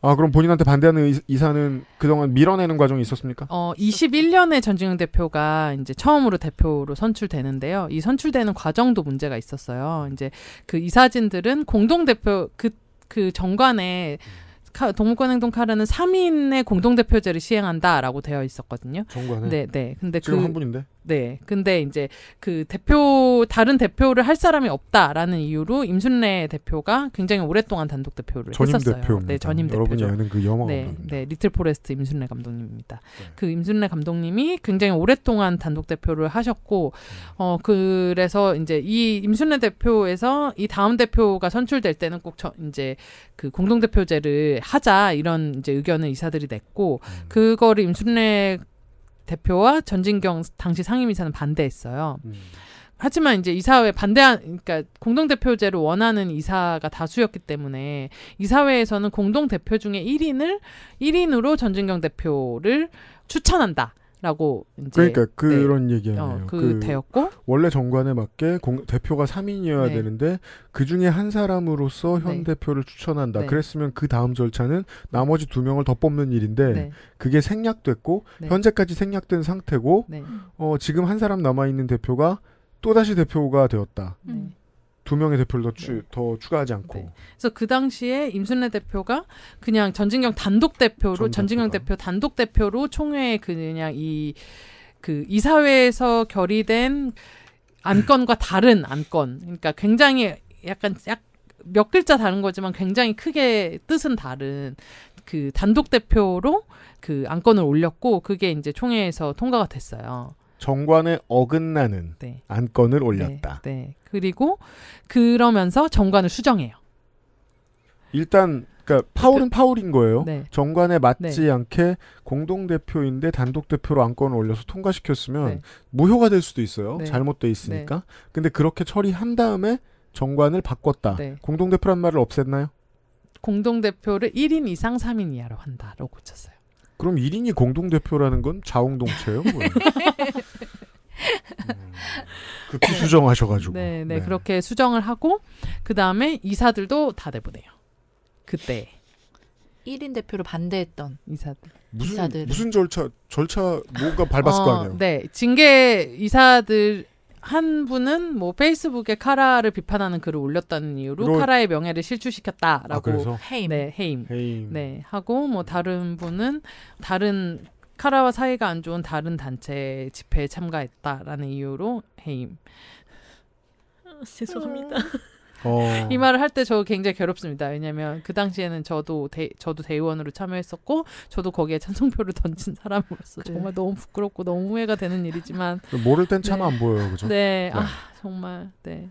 아 그럼 본인한테 반대하는 이사는 그동안 밀어내는 과정이 있었습니까? 어 21년에 전진영 대표가 이제 처음으로 대표로 선출되는데요. 이 선출되는 과정도 문제가 있었어요. 이제 그 이사진들은 공동 대표 그그 그 정관에 카, 동물권행동 카르는 3인의 공동대표제를 시행한다라고 되어 있었거든요. 정관에? 네, 네. 근데 지금 그, 한 분인데? 네. 근데 이제 그 대표 다른 대표를 할 사람이 없다라는 이유로 임순례 대표가 굉장히 오랫동안 단독 대표를 전임 했었어요. 대표입니다. 네, 전임 대표죠. 여러분이 아는 그 영화 네, 감독입 네, 리틀 포레스트 임순례 감독님입니다. 네. 그 임순례 감독님이 굉장히 오랫동안 단독 대표를 하셨고 음. 어 그래서 이제 이 임순례 대표에서 이 다음 대표가 선출될 때는 꼭 저, 이제 그 공동 대표제를 하자 이런 이제 의견을 이사들이 냈고 음. 그거를 임순례 대표와 전진경 당시 상임이사는 반대했어요. 음. 하지만 이제 이사회 반대한 그러니까 공동 대표제를 원하는 이사가 다수였기 때문에 이사회에서는 공동 대표 중에 1인을 1인으로 전진경 대표를 추천한다. 라고 이제 그러니까 그런 네. 얘기하네요. 어, 그, 그 되었고 원래 정관에 맞게 공, 대표가 3인이어야 네. 되는데 그 중에 한 사람으로서 현 네. 대표를 추천한다. 네. 그랬으면 그 다음 절차는 나머지 두 명을 더 뽑는 일인데 네. 그게 생략됐고 네. 현재까지 생략된 상태고 어, 지금 한 사람 남아 있는 대표가 또 다시 대표가 되었다. 음. 두 명의 대표를 더, 추, 네. 더 추가하지 않고. 네. 그래서 그 당시에 임순례 대표가 그냥 전진경 단독 대표로 전진경 대표 단독 대표로 총회에 그 그냥 이 그 이사회에서 결의된 안건과 다른 안건. 그러니까 굉장히 약간 약 몇 글자 다른 거지만 굉장히 크게 뜻은 다른 그 단독 대표로 그 안건을 올렸고 그게 이제 총회에서 통과가 됐어요. 정관에 어긋나는 네. 안건을 네, 올렸다. 네, 네. 그리고 그러면서 정관을 수정해요. 일단 그러니까 파울은 그, 파울인 거예요. 네. 정관에 맞지 네. 않게 공동 대표인데 단독 대표로 안건을 올려서 통과시켰으면 네. 무효가 될 수도 있어요. 네. 잘못돼 있으니까. 네. 근데 그렇게 처리한 다음에 정관을 바꿨다. 공동 대표란 말을 없앴나요? 공동 대표를 1인 이상 3인 이하로 한다로 고쳤어요. 그럼 1인이 공동 대표라는 건 자웅동체예요? 음. 급히 수정하셔가지고. 네, 네, 네, 그렇게 수정을 하고 그 다음에 이사들도 다 내보내요. 그때. 1인 대표로 반대했던 이사들. 무슨 이사들 무슨 절차 절차 뭔가 밟았을 어, 거 아니에요. 네, 징계 이사들 한 분은 뭐 페이스북에 카라를 비판하는 글을 올렸다는 이유로 그 카라의 명예를 실추시켰다라고 아, 해임. 네, 해임. 해임. 네, 하고 뭐 다른 분은 다른 카라와 사이가 안 좋은 다른 단체 집회에 참가했다라는 이유로 해임. 아, 죄송합니다. 어. 이 말을 할 때 저 굉장히 괴롭습니다. 왜냐하면 그 당시에는 저도 대, 저도 대의원으로 참여했었고 저도 거기에 찬성표를 던진 사람으로서 그래. 네. 정말 너무 부끄럽고 너무 후회가 되는 일이지만 모를 땐 참안 네. 보여요, 그죠? 네. 네. 아 정말 네.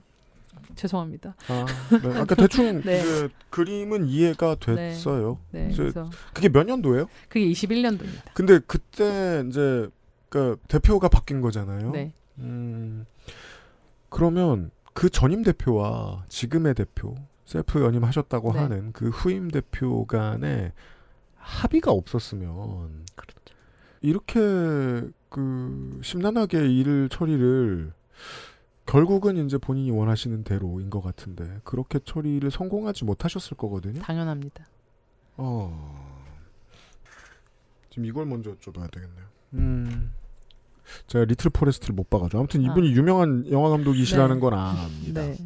죄송합니다. 아, 네. 아까 대충 네. 그 그림은 이해가 네. 됐어요. 네. 이제 그게 몇 년도예요? 그게 21년도입니다. 근데 그때 이제 그 대표가 바뀐 거잖아요. 네. 음, 그러면 그 전임 대표와 지금의 대표 셀프 연임하셨다고 네. 하는 그 후임 대표 간에 합의가 없었으면 그렇죠. 이렇게 그 심란하게 일을 처리를 결국은 이제 본인이 원하시는 대로인 것 같은데 그렇게 처리를 성공하지 못하셨을 거거든요. 당연합니다. 어 지금 이걸 먼저 여쭤봐야 되겠네요. 음 제가 리틀 포레스트를 못 봐가지고 아무튼 이분이 아. 유명한 영화 감독이시라는 네. 건 압니다. 네.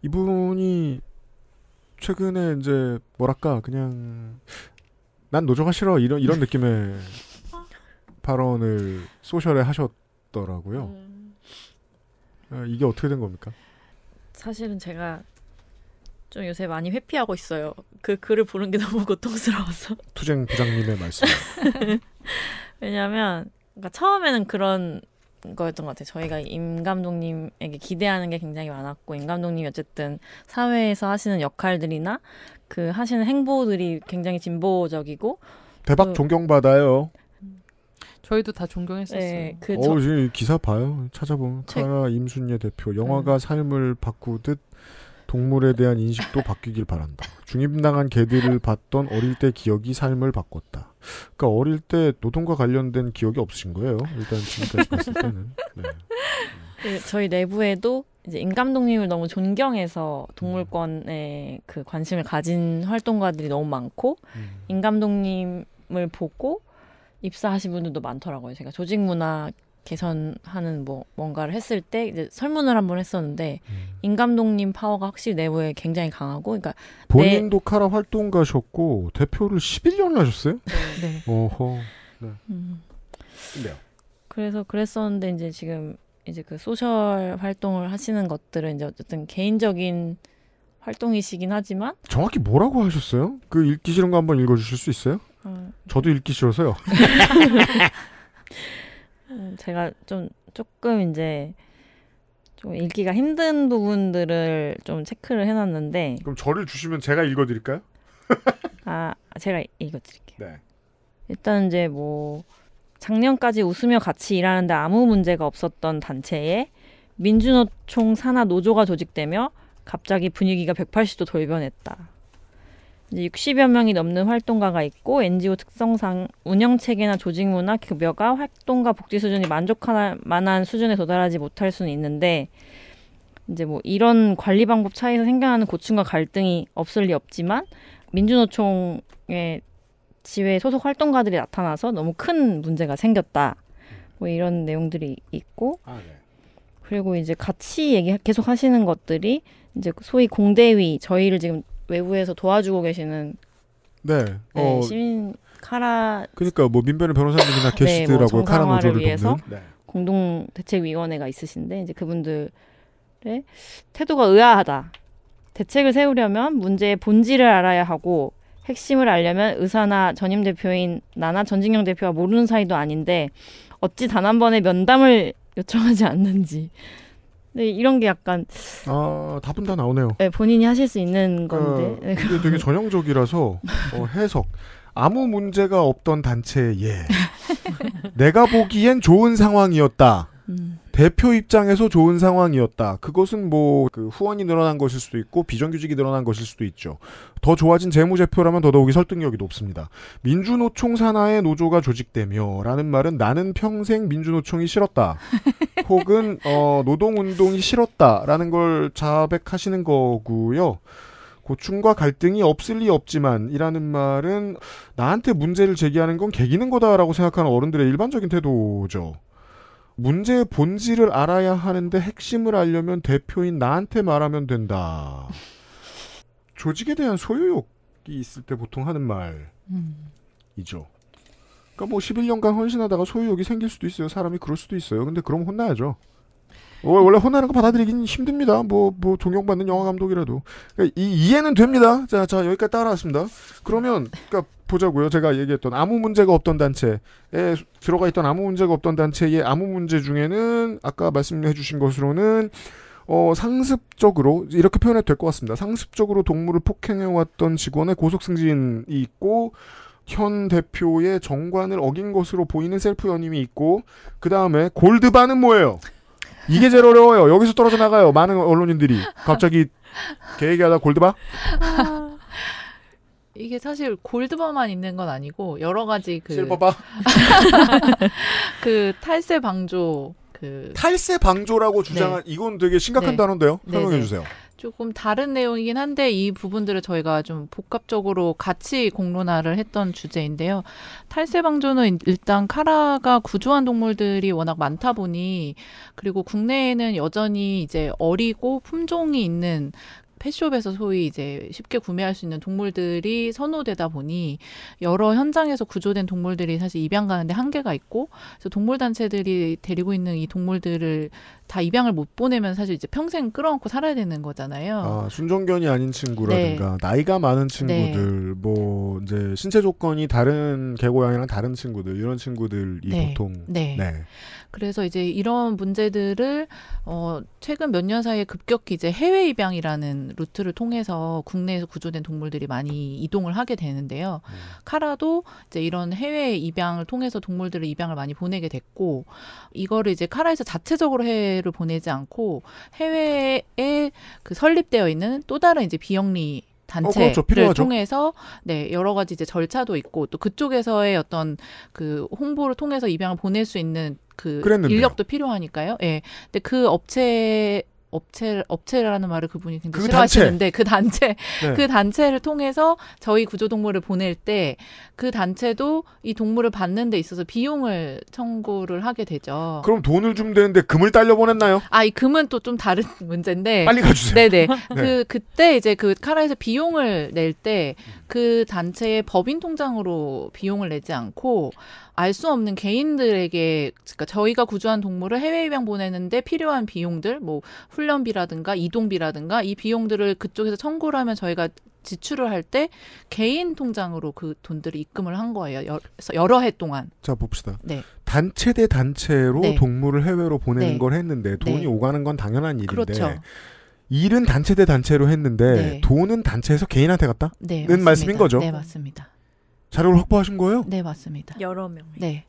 이분이 최근에 이제 뭐랄까 그냥 난 노조가 싫어 이런 이런 느낌의 발언을 소셜에 하셨더라고요. 음. 아, 이게 어떻게 된 겁니까? 사실은 제가 좀 요새 많이 회피하고 있어요. 그 글을 보는 게 너무 고통스러워서. 투쟁 부장님의 말씀. 왜냐하면 그러니까 처음에는 그런 거였던 것 같아요. 저희가 임 감독님에게 기대하는 게 굉장히 많았고 임 감독님이 어쨌든 사회에서 하시는 역할들이나 그 하시는 행보들이 굉장히 진보적이고 대박 그 존경받아요. 저희도 다 존경했었어요. 네, 그 어, 지 기사 봐요. 찾아보면 책... 카라 임순예 대표 영화가 음. 삶을 바꾸듯 동물에 대한 인식도 바뀌길 바란다. 중임당한 개들을 봤던 어릴 때 기억이 삶을 바꿨다. 그러니까 어릴 때 노동과 관련된 기억이 없으신 거예요. 일단 지금까지 봤을 때는. 네. 음. 그 저희 내부에도 이제 임 감독님을 너무 존경해서 음. 동물권에 그 관심을 가진 활동가들이 너무 많고 음. 임 감독님을 보고 입사하신 분들도 많더라고요. 제가 조직 문화 개선하는 뭐 뭔가를 했을 때 이제 설문을 한번 했었는데 음. 임 감독님 파워가 확실히 내부에 굉장히 강하고 그러니까 본인도 내... 카라 활동가셨고 대표를 11년을 하셨어요? 네. 네. 어허. 네. 음. 네. 그래서 그랬었는데 이제 지금 이제 그 소셜 활동을 하시는 것들은 이제 어쨌든 개인적인 활동이시긴 하지만 정확히 뭐라고 하셨어요? 그 읽기 싫은 거 한번 읽어주실 수 있어요? 음. 저도 읽기 싫어서요. 음, 제가 좀 조금 이제 좀 읽기가 힘든 부분들을 좀 체크를 해놨는데 그럼 저를 주시면 제가 읽어드릴까요? 아 제가 읽어드릴게요. 네. 일단 이제 뭐 작년까지 웃으며 같이 일하는데 아무 문제가 없었던 단체에 민주노총 산하 노조가 조직되며 갑자기 분위기가 180도 돌변했다. 이제 60여 명이 넘는 활동가가 있고 NGO 특성상 운영 체계나 조직 문화, 급여가 활동가 복지 수준이 만족할 만한 수준에 도달하지 못할 수는 있는데 이제 뭐 이런 관리 방법 차이에서 생겨나는 고충과 갈등이 없을 리 없지만 민주노총의 지회 소속 활동가들이 나타나서 너무 큰 문제가 생겼다. 뭐 이런 내용들이 있고 아, 네. 그리고 이제 같이 얘기 계속 하시는 것들이 이제 소위 공대위 저희를 지금 외부에서 도와주고 계시는 네, 네 어, 시민 카라 그러니까 뭐 민변의 변호사님이나 계시더라고요. 네, 뭐 카라 노조를 위해서 네. 공동 대책위원회가 있으신데 이제 그분들의 태도가 의아하다. 대책을 세우려면 문제의 본질을 알아야 하고 핵심을 알려면 의사나 전임 대표인 나나 전진영 대표와 모르는 사이도 아닌데 어찌 단 한 번의 면담을 요청하지 않는지 네, 이런 게 약간 아 답은 다 나오네요. 네, 본인이 하실 수 있는 건데 아, 네, 이 되게 전형적이라서 어, 해석 아무 문제가 없던 단체 예. 내가 보기엔 좋은 상황이었다. 음. 대표 입장에서 좋은 상황이었다. 그것은 뭐그 후원이 늘어난 것일 수도 있고 비정규직이 늘어난 것일 수도 있죠. 더 좋아진 재무제표라면 더더욱이 설득력이 높습니다. 민주노총 산하의 노조가 조직되며라는 말은 나는 평생 민주노총이 싫었다. 혹은 어, 노동운동이 싫었다라는 걸 자백하시는 거고요. 고충과 갈등이 없을 리 없지만 이라는 말은 나한테 문제를 제기하는 건 개기는 거다라고 생각하는 어른들의 일반적인 태도죠. 문제의 본질을 알아야 하는데 핵심을 알려면 대표인 나한테 말하면 된다. 조직에 대한 소유욕이 있을 때 보통 하는 말이죠. 그러니까 뭐 11년간 헌신하다가 소유욕이 생길 수도 있어요. 사람이 그럴 수도 있어요. 근데 그럼 혼나야죠. 어, 원래 혼나는 거 받아들이긴 힘듭니다. 뭐, 뭐, 존경받는 영화 감독이라도. 그러니까 이, 이해는 됩니다. 자, 자, 여기까지 따라왔습니다. 그러면, 그니까, 보자고요. 제가 얘기했던 아무 문제가 없던 단체에 들어가 있던 아무 문제가 없던 단체의 아무 문제 중에는 아까 말씀해 주신 것으로는 어, 상습적으로 이렇게 표현해도 될 것 같습니다. 상습적으로 동물을 폭행해왔던 직원의 고속 승진이 있고 현 대표의 정관을 어긴 것으로 보이는 셀프 연임이 있고 그 다음에 골드바는 뭐예요? 이게 제일 어려워요. 여기서 떨어져 나가요. 많은 언론인들이 갑자기 개 얘기하다 골드바? 이게 사실 골드버만 있는 건 아니고 여러 가지 그 실버바 그 탈세 방조 그 탈세 방조라고 주장한 네. 이건 되게 심각한 네. 단어인데요. 네, 설명해 네네. 주세요. 조금 다른 내용이긴 한데 이 부분들을 저희가 좀 복합적으로 같이 공론화를 했던 주제인데요. 탈세방조는 일단 카라가 구조한 동물들이 워낙 많다 보니 그리고 국내에는 여전히 이제 어리고 품종이 있는 펫숍에서 소위 이제 쉽게 구매할 수 있는 동물들이 선호되다 보니 여러 현장에서 구조된 동물들이 사실 입양 가는데 한계가 있고 그래서 동물 단체들이 데리고 있는 이 동물들을 다 입양을 못 보내면 사실 이제 평생 끌어안고 살아야 되는 거잖아요. 아, 순종견이 아닌 친구라든가 네. 나이가 많은 네. 친구들, 네. 뭐 이제 신체 조건이 다른 개고양이랑 다른 친구들 이런 친구들이 네. 보통 네. 네. 그래서 이제 이런 문제들을 어 최근 몇 년 사이에 급격히 이제 해외 입양이라는 루트를 통해서 국내에서 구조된 동물들이 많이 이동을 하게 되는데요. 음. 카라도 이제 이런 해외 입양을 통해서 동물들을 입양을 많이 보내게 됐고 이거를 이제 카라에서 자체적으로 해 해외로 보내지 않고 해외에 그 설립되어 있는 또 다른 이제 비영리 단체를 어, 그렇죠. 통해서 네 여러 가지 이제 절차도 있고 또 그쪽에서의 어떤 그 홍보를 통해서 입양을 보낼 수 있는 그 그랬는데요. 인력도 필요하니까요. 예. 네. 근데 그 업체 업체 업체라는 말을 그분이 굉장히 그 싫어하시는데 단체. 그 단체 네. 그 단체를 통해서 저희 구조동물을 보낼 때그 단체도 이 동물을 받는 데 있어서 비용을 청구를 하게 되죠. 그럼 돈을 주 되는데 금을 딸려 보냈나요? 아, 이 금은 또 좀 다른 문제인데. 빨리 가주세요. 네네. 그, 네. 그, 그때 이제 그 카라에서 비용을 낼 때 그 단체의 법인 통장으로 비용을 내지 않고 알 수 없는 개인들에게 그러니까 저희가 구조한 동물을 해외 입양 보내는데 필요한 비용들 뭐 훈련비라든가 이동비라든가 이 비용들을 그쪽에서 청구를 하면 저희가 지출을 할 때 개인 통장으로 그 돈들을 입금을 한 거예요. 여러, 여러 해 동안. 자 봅시다. 네. 단체 대 단체로 네. 동물을 해외로 보내는 네. 걸 했는데 네. 돈이 오가는 건 당연한 일인데. 그렇죠. 일은 단체 대 단체로 했는데 네. 돈은 단체에서 개인한테 갔다? 네, 는맞 말씀인 거죠. 네 맞습니다. 자료를 확보하신 거예요? 네 맞습니다. 여러 명. 네.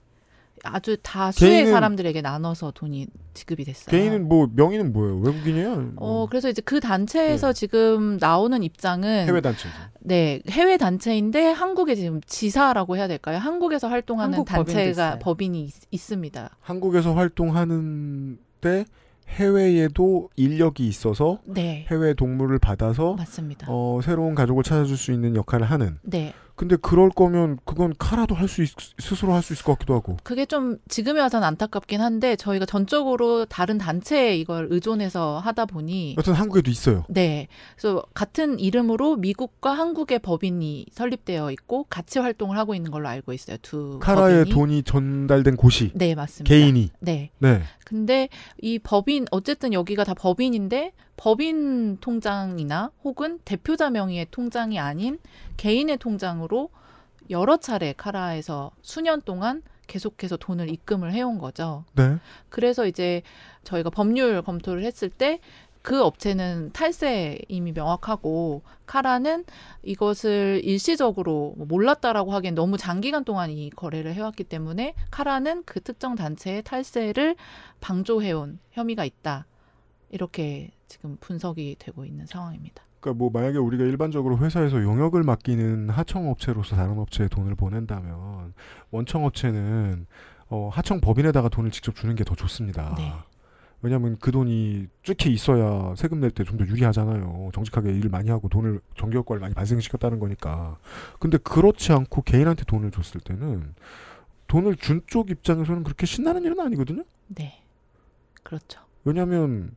아주 다수의 사람들에게 나눠서 돈이 지급이 됐어요. 개인은 뭐 명의는 뭐예요? 외국인이에요? 어 그래서 이제 그 단체에서 네. 지금 나오는 입장은 해외 단체 네 해외 단체인데 한국에 지금 지사라고 해야 될까요? 한국에서 활동하는 한국 단체가 법인이 있, 습니다 한국에서 활동하는 때 해외에도 인력이 있어서 네. 해외 동물을 받아서 맞습니다. 어, 새로운 가족을 찾아줄 수 있는 역할을 하는. 네. 근데 그럴 거면 그건 카라도 할 수 스스로 할 수 있을 것 같기도 하고. 그게 좀 지금에 와서는 안타깝긴 한데 저희가 전적으로 다른 단체에 이걸 의존해서 하다 보니. 여튼 한국에도 있어요. 네, 그래서 같은 이름으로 미국과 한국의 법인이 설립되어 있고 같이 활동을 하고 있는 걸로 알고 있어요. 두 카라의 법인이. 돈이 전달된 곳이. 네, 맞습니다. 개인이. 네. 네. 근데 이 법인 어쨌든 여기가 다 법인인데 법인 통장이나 혹은 대표자 명의의 통장이 아닌 개인의 통장으로 여러 차례 카라에서 수년 동안 계속해서 돈을 입금을 해온 거죠. 네. 그래서 이제 저희가 법률 검토를 했을 때그 업체는 탈세 이미 명확하고 카라는 이것을 일시적으로 뭐 몰랐다라고 하기엔 너무 장기간 동안 이 거래를 해왔기 때문에 카라는 그 특정 단체의 탈세를 방조해온 혐의가 있다. 이렇게 지금 분석이 되고 있는 상황입니다. 그러니까 뭐 만약에 우리가 일반적으로 회사에서 용역을 맡기는 하청 업체로서 다른 업체에 돈을 보낸다면 원청 업체는 어, 하청 법인에다가 돈을 직접 주는 게 더 좋습니다. 네. 왜냐하면 그 돈이 쭉히 있어야 세금 낼 때 좀 더 유리하잖아요. 정직하게 일을 많이 하고 돈을 정기효과를 많이 발생시켰다는 거니까. 근데 그렇지 않고 개인한테 돈을 줬을 때는 돈을 준 쪽 입장에서는 그렇게 신나는 일은 아니거든요. 네, 그렇죠. 왜냐하면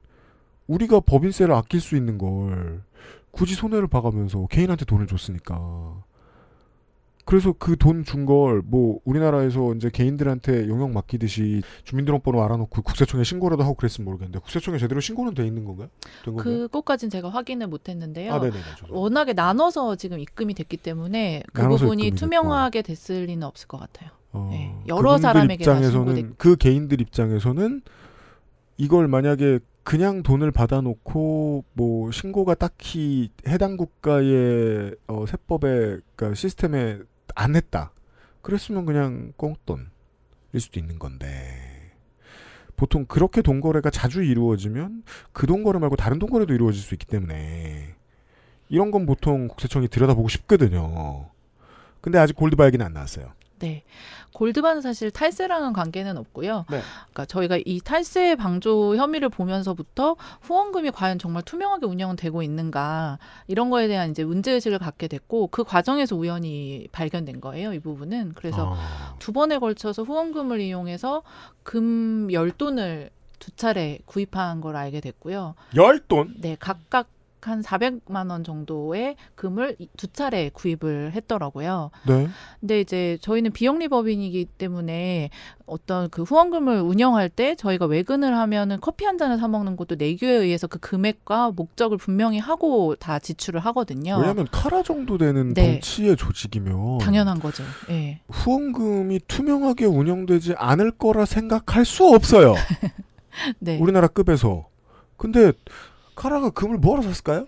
우리가 법인세를 아낄 수 있는 걸 굳이 손해를 봐가면서 개인한테 돈을 줬으니까 그래서 그 돈 준 걸 뭐 우리나라에서 이제 개인들한테 영역 맡기듯이 주민등록번호 알아놓고 국세청에 신고라도 하고 그랬으면 모르겠는데 국세청에 제대로 신고는 돼 있는 건가요? 그것까진 제가 확인을 못했는데요. 아, 워낙에 나눠서 지금 입금이 됐기 때문에 그 부분이 투명하게 됐구 됐을 리는 없을 것 같아요. 어, 네. 여러 사람에게 입장에서는 그 개인들 입장에서는 이걸 만약에 그냥 돈을 받아놓고 뭐 신고가 딱히 해당 국가의 어, 세법에 그러니까 시스템에 안 했다. 그랬으면 그냥 꽁돈일 수도 있는 건데 보통 그렇게 돈거래가 자주 이루어지면 그 돈거래 말고 다른 돈거래도 이루어질 수 있기 때문에 이런 건 보통 국세청이 들여다보고 싶거든요. 근데 아직 골드바이기는 안 나왔어요. 네. 골드바는 사실 탈세랑은 관계는 없고요. 네. 그러니까 저희가 이 탈세 방조 혐의를 보면서부터 후원금이 과연 정말 투명하게 운영 되고 있는가 이런 거에 대한 이제 문제 의식을 갖게 됐고 그 과정에서 우연히 발견된 거예요. 이 부분은 그래서 아. 두 번에 걸쳐서 후원금을 이용해서 금 열돈을 두 차례 구입한 걸 알게 됐고요. 열 돈? 네, 각각 약한 400만 원 정도의 금을 두 차례 구입을 했더라고요. 네. 근데 이제 저희는 비영리법인이기 때문에 어떤 그 후원금을 운영할 때 저희가 외근을 하면은 커피 한 잔을 사 먹는 것도 내규에 의해서 그 금액과 목적을 분명히 하고 다 지출을 하거든요. 왜냐하면 카라 정도 되는 네. 덩치의 조직이면 당연한 거죠. 네. 후원금이 투명하게 운영되지 않을 거라 생각할 수 없어요. 네. 우리나라 급에서. 근데 카라가 금을 뭐하러 샀을까요?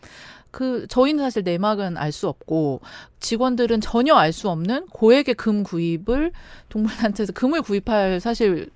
그 저희는 사실 내막은 알 수 없고 직원들은 전혀 알 수 없는 고액의 금 구입을 동물단체에서 금을 구입할 사실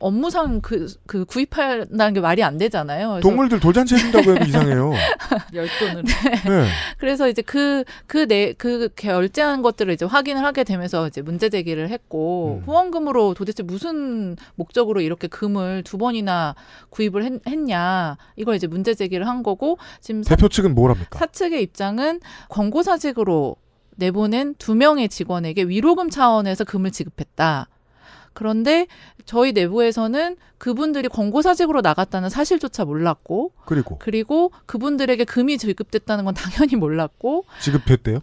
업무상 그, 그 구입한다는 게 말이 안 되잖아요. 동물들 도잔치 해준다고 해도 이상해요. 열돈을 네. 네. 그래서 이제 그, 그 내, 그 결제한 것들을 이제 확인을 하게 되면서 이제 문제 제기를 했고, 음. 후원금으로 도대체 무슨 목적으로 이렇게 금을 두 번이나 구입을 했, 냐 이걸 이제 문제 제기를 한 거고, 지금 대표 사, 측은 뭐랍니까? 사측의 입장은 권고사직으로 내보낸 두 명의 직원에게 위로금 차원에서 금을 지급했다. 그런데 저희 내부에서는 그분들이 권고사직으로 나갔다는 사실조차 몰랐고 그리고 그리고 그분들에게 금이 지급됐다는 건 당연히 몰랐고 지급됐대요?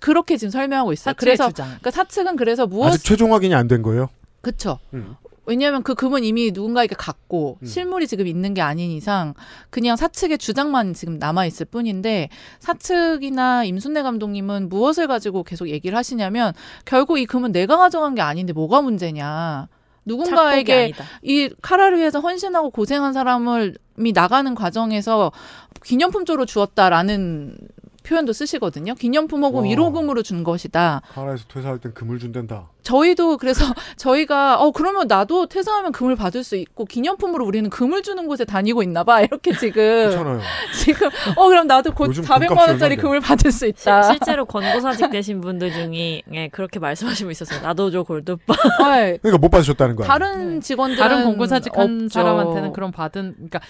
그렇게 지금 설명하고 있어요. 그래서 주장. 그러니까 사측은 그래서 무엇 아직 최종 확인이 안 된 거예요? 그렇죠. 음. 왜냐하면 그 금은 이미 누군가에게 갔고 음. 실물이 지금 있는 게 아닌 이상 그냥 사측의 주장만 지금 남아 있을 뿐인데 사측이나 임순례 감독님은 무엇을 가지고 계속 얘기를 하시냐면 결국 이 금은 내가 가져간 게 아닌데 뭐가 문제냐. 누군가에게 이 카라를 위해서 헌신하고 고생한 사람을 이 나가는 과정에서 기념품 조로 주었다라는 표현도 쓰시거든요. 기념품하고 와. 위로금으로 준 것이다. 카나에서 퇴사할 땐 금을 준댄다. 저희도 그래서 저희가 어 그러면 나도 퇴사하면 금을 받을 수 있고 기념품으로 우리는 금을 주는 곳에 다니고 있나 봐. 이렇게 지금 그렇잖아요. 지금 어 그럼 나도 곧 400만 원짜리 금을 받을 수 있다. 시, 실제로 권고사직 되신 분들 중에 예, 그렇게 말씀하시고 있었어요. 나도 줘 골드바. 그러니까 못 받으셨다는 거예 다른 네. 직원들 다른 권고사직 한 사람한테는 그런 받은 그러니까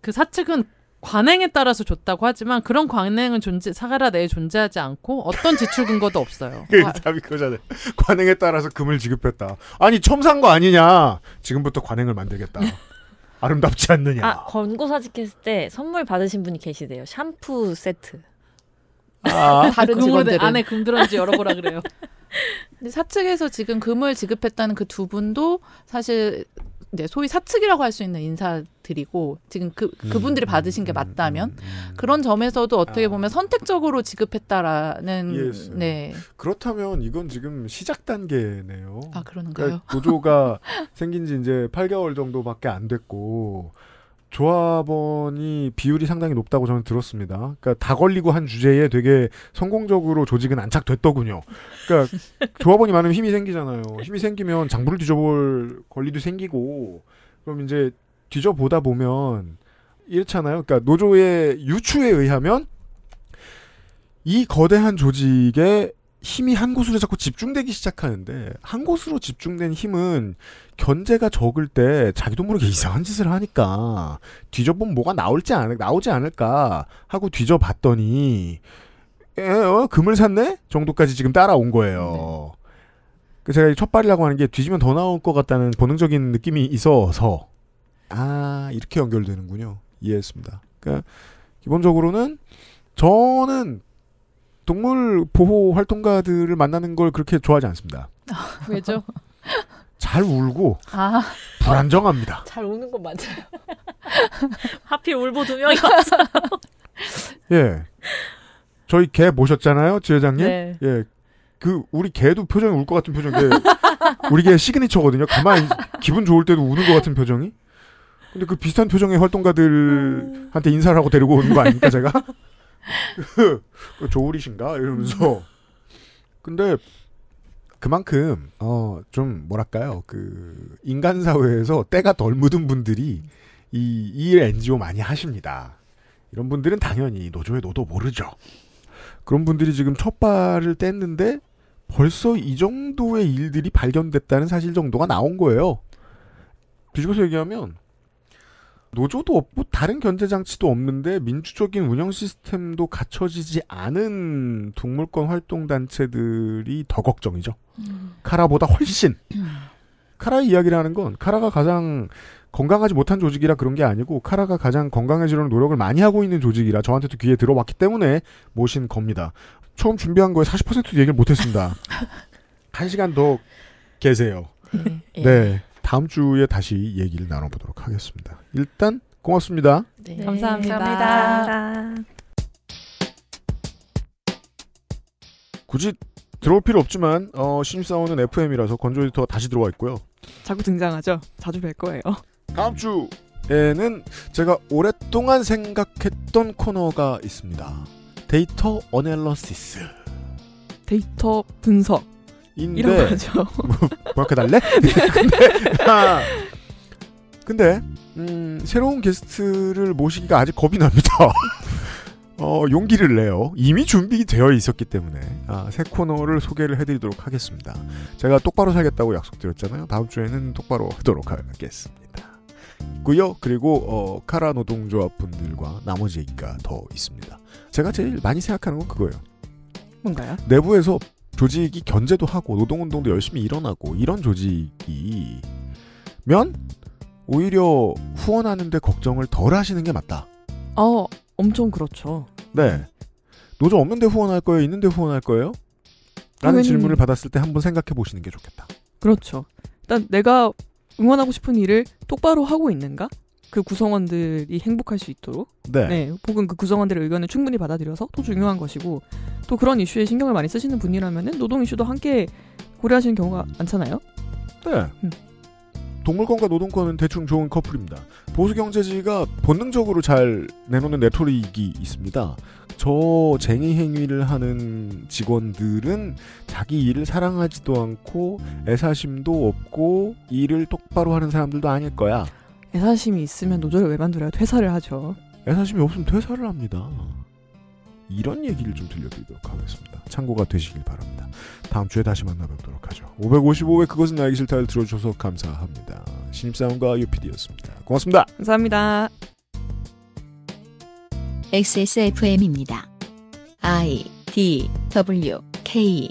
그 사측은 관행에 따라서 줬다고 하지만 그런 관행은 존재 사가라 내에 존재하지 않고 어떤 지출 근거도 없어요. 그 답이 그거잖아 관행에 따라서 금을 지급했다. 아니 처산거 아니냐. 지금부터 관행을 만들겠다. 아름답지 않느냐. 아, 권고 사직했을 때 선물 받으신 분이 계시대요. 샴푸 세트. 아, 다른 아, 직원들 안에 금 들었는지 열어보라 그래요. 근데 사측에서 지금 금을 지급했다는 그 두 분도 사실 이제 소위 사측이라고 할 수 있는 인사들이고 지금 그 음, 그분들이 음, 받으신 게 음, 맞다면 그런 점에서도 어떻게 아. 보면 선택적으로 지급했다라는 예스. 예. 네 그렇다면 이건 지금 시작 단계네요. 아 그러는가요? 그러니까 노조가 생긴 지 이제 8개월 정도밖에 안 됐고 조합원이 비율이 상당히 높다고 저는 들었습니다. 그러니까 다 걸리고 한 주제에 되게 성공적으로 조직은 안착됐더군요. 그러니까 조합원이 많으면 힘이 생기잖아요. 힘이 생기면 장부를 뒤져볼 권리도 생기고 그럼 이제 뒤져보다 보면 이렇잖아요. 그러니까 노조의 유추에 의하면 이 거대한 조직에 힘이 한 곳으로 자꾸 집중되기 시작하는데 한 곳으로 집중된 힘은 견제가 적을 때 자기도 모르게 이상한 짓을 하니까 뒤져보면 뭐가 나올지 않을 나오지 않을까 하고 뒤져봤더니 에, 어, 금을 샀네 정도까지 지금 따라온 거예요. 네. 그 제가 첫 발이라고 하는 게 뒤지면 더 나올 것 같다는 본능적인 느낌이 있어서 아 이렇게 연결되는군요. 이해했습니다. 예, 그러니까 기본적으로는 저는 동물 보호 활동가들을 만나는 걸 그렇게 좋아하지 않습니다. 아, 왜죠? 잘 울고 아. 불안정합니다. 잘 우는 건 맞아요. 하필 울보 두 명이 왔어. 예, 저희 개 모셨잖아요, 지회장님. 네. 예, 그 우리 개도 표정이 울 것 같은 표정인 우리 개 시그니처거든요. 가만히 기분 좋을 때도 우는 것 같은 표정이. 근데 그 비슷한 표정의 활동가들한테 인사를 하고 데리고 오는 거 아닙니까 제가? 그, 조울이신가 이러면서 근데 그만큼 어 좀 뭐랄까요 그 인간 사회에서 때가 덜 묻은 분들이 이 일 NGO 많이 하십니다. 이런 분들은 당연히 노조의 노도 모르죠. 그런 분들이 지금 첫 발을 뗐는데 벌써 이 정도의 일들이 발견됐다는 사실 정도가 나온 거예요. 뒤집어서 얘기하면 노조도 없고 다른 견제 장치도 없는데 민주적인 운영 시스템도 갖춰지지 않은 동물권 활동 단체들이 더 걱정이죠. 음. 카라보다 훨씬. 음. 카라의 이야기라는 건 카라가 가장 건강하지 못한 조직이라 그런 게 아니고 카라가 가장 건강해지려는 노력을 많이 하고 있는 조직이라 저한테도 귀에 들어왔기 때문에 모신 겁니다. 처음 준비한 거에 40% 얘기를 못했습니다. 한 시간 더 계세요. 네. 네. 예. 다음 주에 다시 얘기를 나눠보도록 하겠습니다. 일단 고맙습니다. 네. 네. 감사합니다. 감사합니다. 굳이 들어올 필요 없지만 어, 신입사원은 FM이라서 건조 에디터 다시 들어와 있고요. 자꾸 등장하죠. 자주 뵐 거예요. 다음 주에는 제가 오랫동안 생각했던 코너가 있습니다. 데이터 어널러시스. 데이터 분석. 인데 뭐, 런 거죠. 뭐, 뭐랄달래 네. 근데, 아, 근데 음, 새로운 게스트를 모시기가 아직 겁이 납니다. 어, 용기를 내요. 이미 준비되어 있었기 때문에 아, 새 코너를 소개를 해드리도록 하겠습니다. 제가 똑바로 살겠다고 약속드렸잖아요. 다음 주에는 똑바로 하도록 하겠습니다. 있고요. 그리고 어, 카라 노동조합 분들과 나머지 얘기가 더 있습니다. 제가 제일 많이 생각하는 건 그거예요. 뭔가요? 내부에서 조직이 견제도 하고 노동운동도 열심히 일어나고 이런 조직이면 오히려 후원하는데 걱정을 덜 하시는 게 맞다. 어, 엄청 그렇죠. 네. 노조 없는데 후원할 거예요? 있는데 후원할 거예요? 라는 그건... 질문을 받았을 때 한번 생각해 보시는 게 좋겠다. 그렇죠. 일단 내가 응원하고 싶은 일을 똑바로 하고 있는가? 그 구성원들이 행복할 수 있도록 네. 네. 혹은 그 구성원들의 의견을 충분히 받아들여서 또 중요한 것이고 또 그런 이슈에 신경을 많이 쓰시는 분이라면은 노동 이슈도 함께 고려하시는 경우가 많잖아요. 네. 음. 동물권과 노동권은 대충 좋은 커플입니다. 보수 경제지가 본능적으로 잘 내놓는 레토릭이 있습니다. 저 쟁의 행위를 하는 직원들은 자기 일을 사랑하지도 않고 애사심도 없고 일을 똑바로 하는 사람들도 아닐 거야. 애사심이 있으면 노조를 왜 만들어요? 퇴사를 하죠. 애사심이 없으면 퇴사를 합니다. 이런 얘기를 좀 들려드리도록 하겠습니다. 참고가 되시길 바랍니다. 다음 주에 다시 만나뵙도록 하죠. 555회 그것은 알기 싫다를 들어주셔서 감사합니다. 신입사원과 UPD였습니다. 고맙습니다. 감사합니다. XSFM입니다. I D W K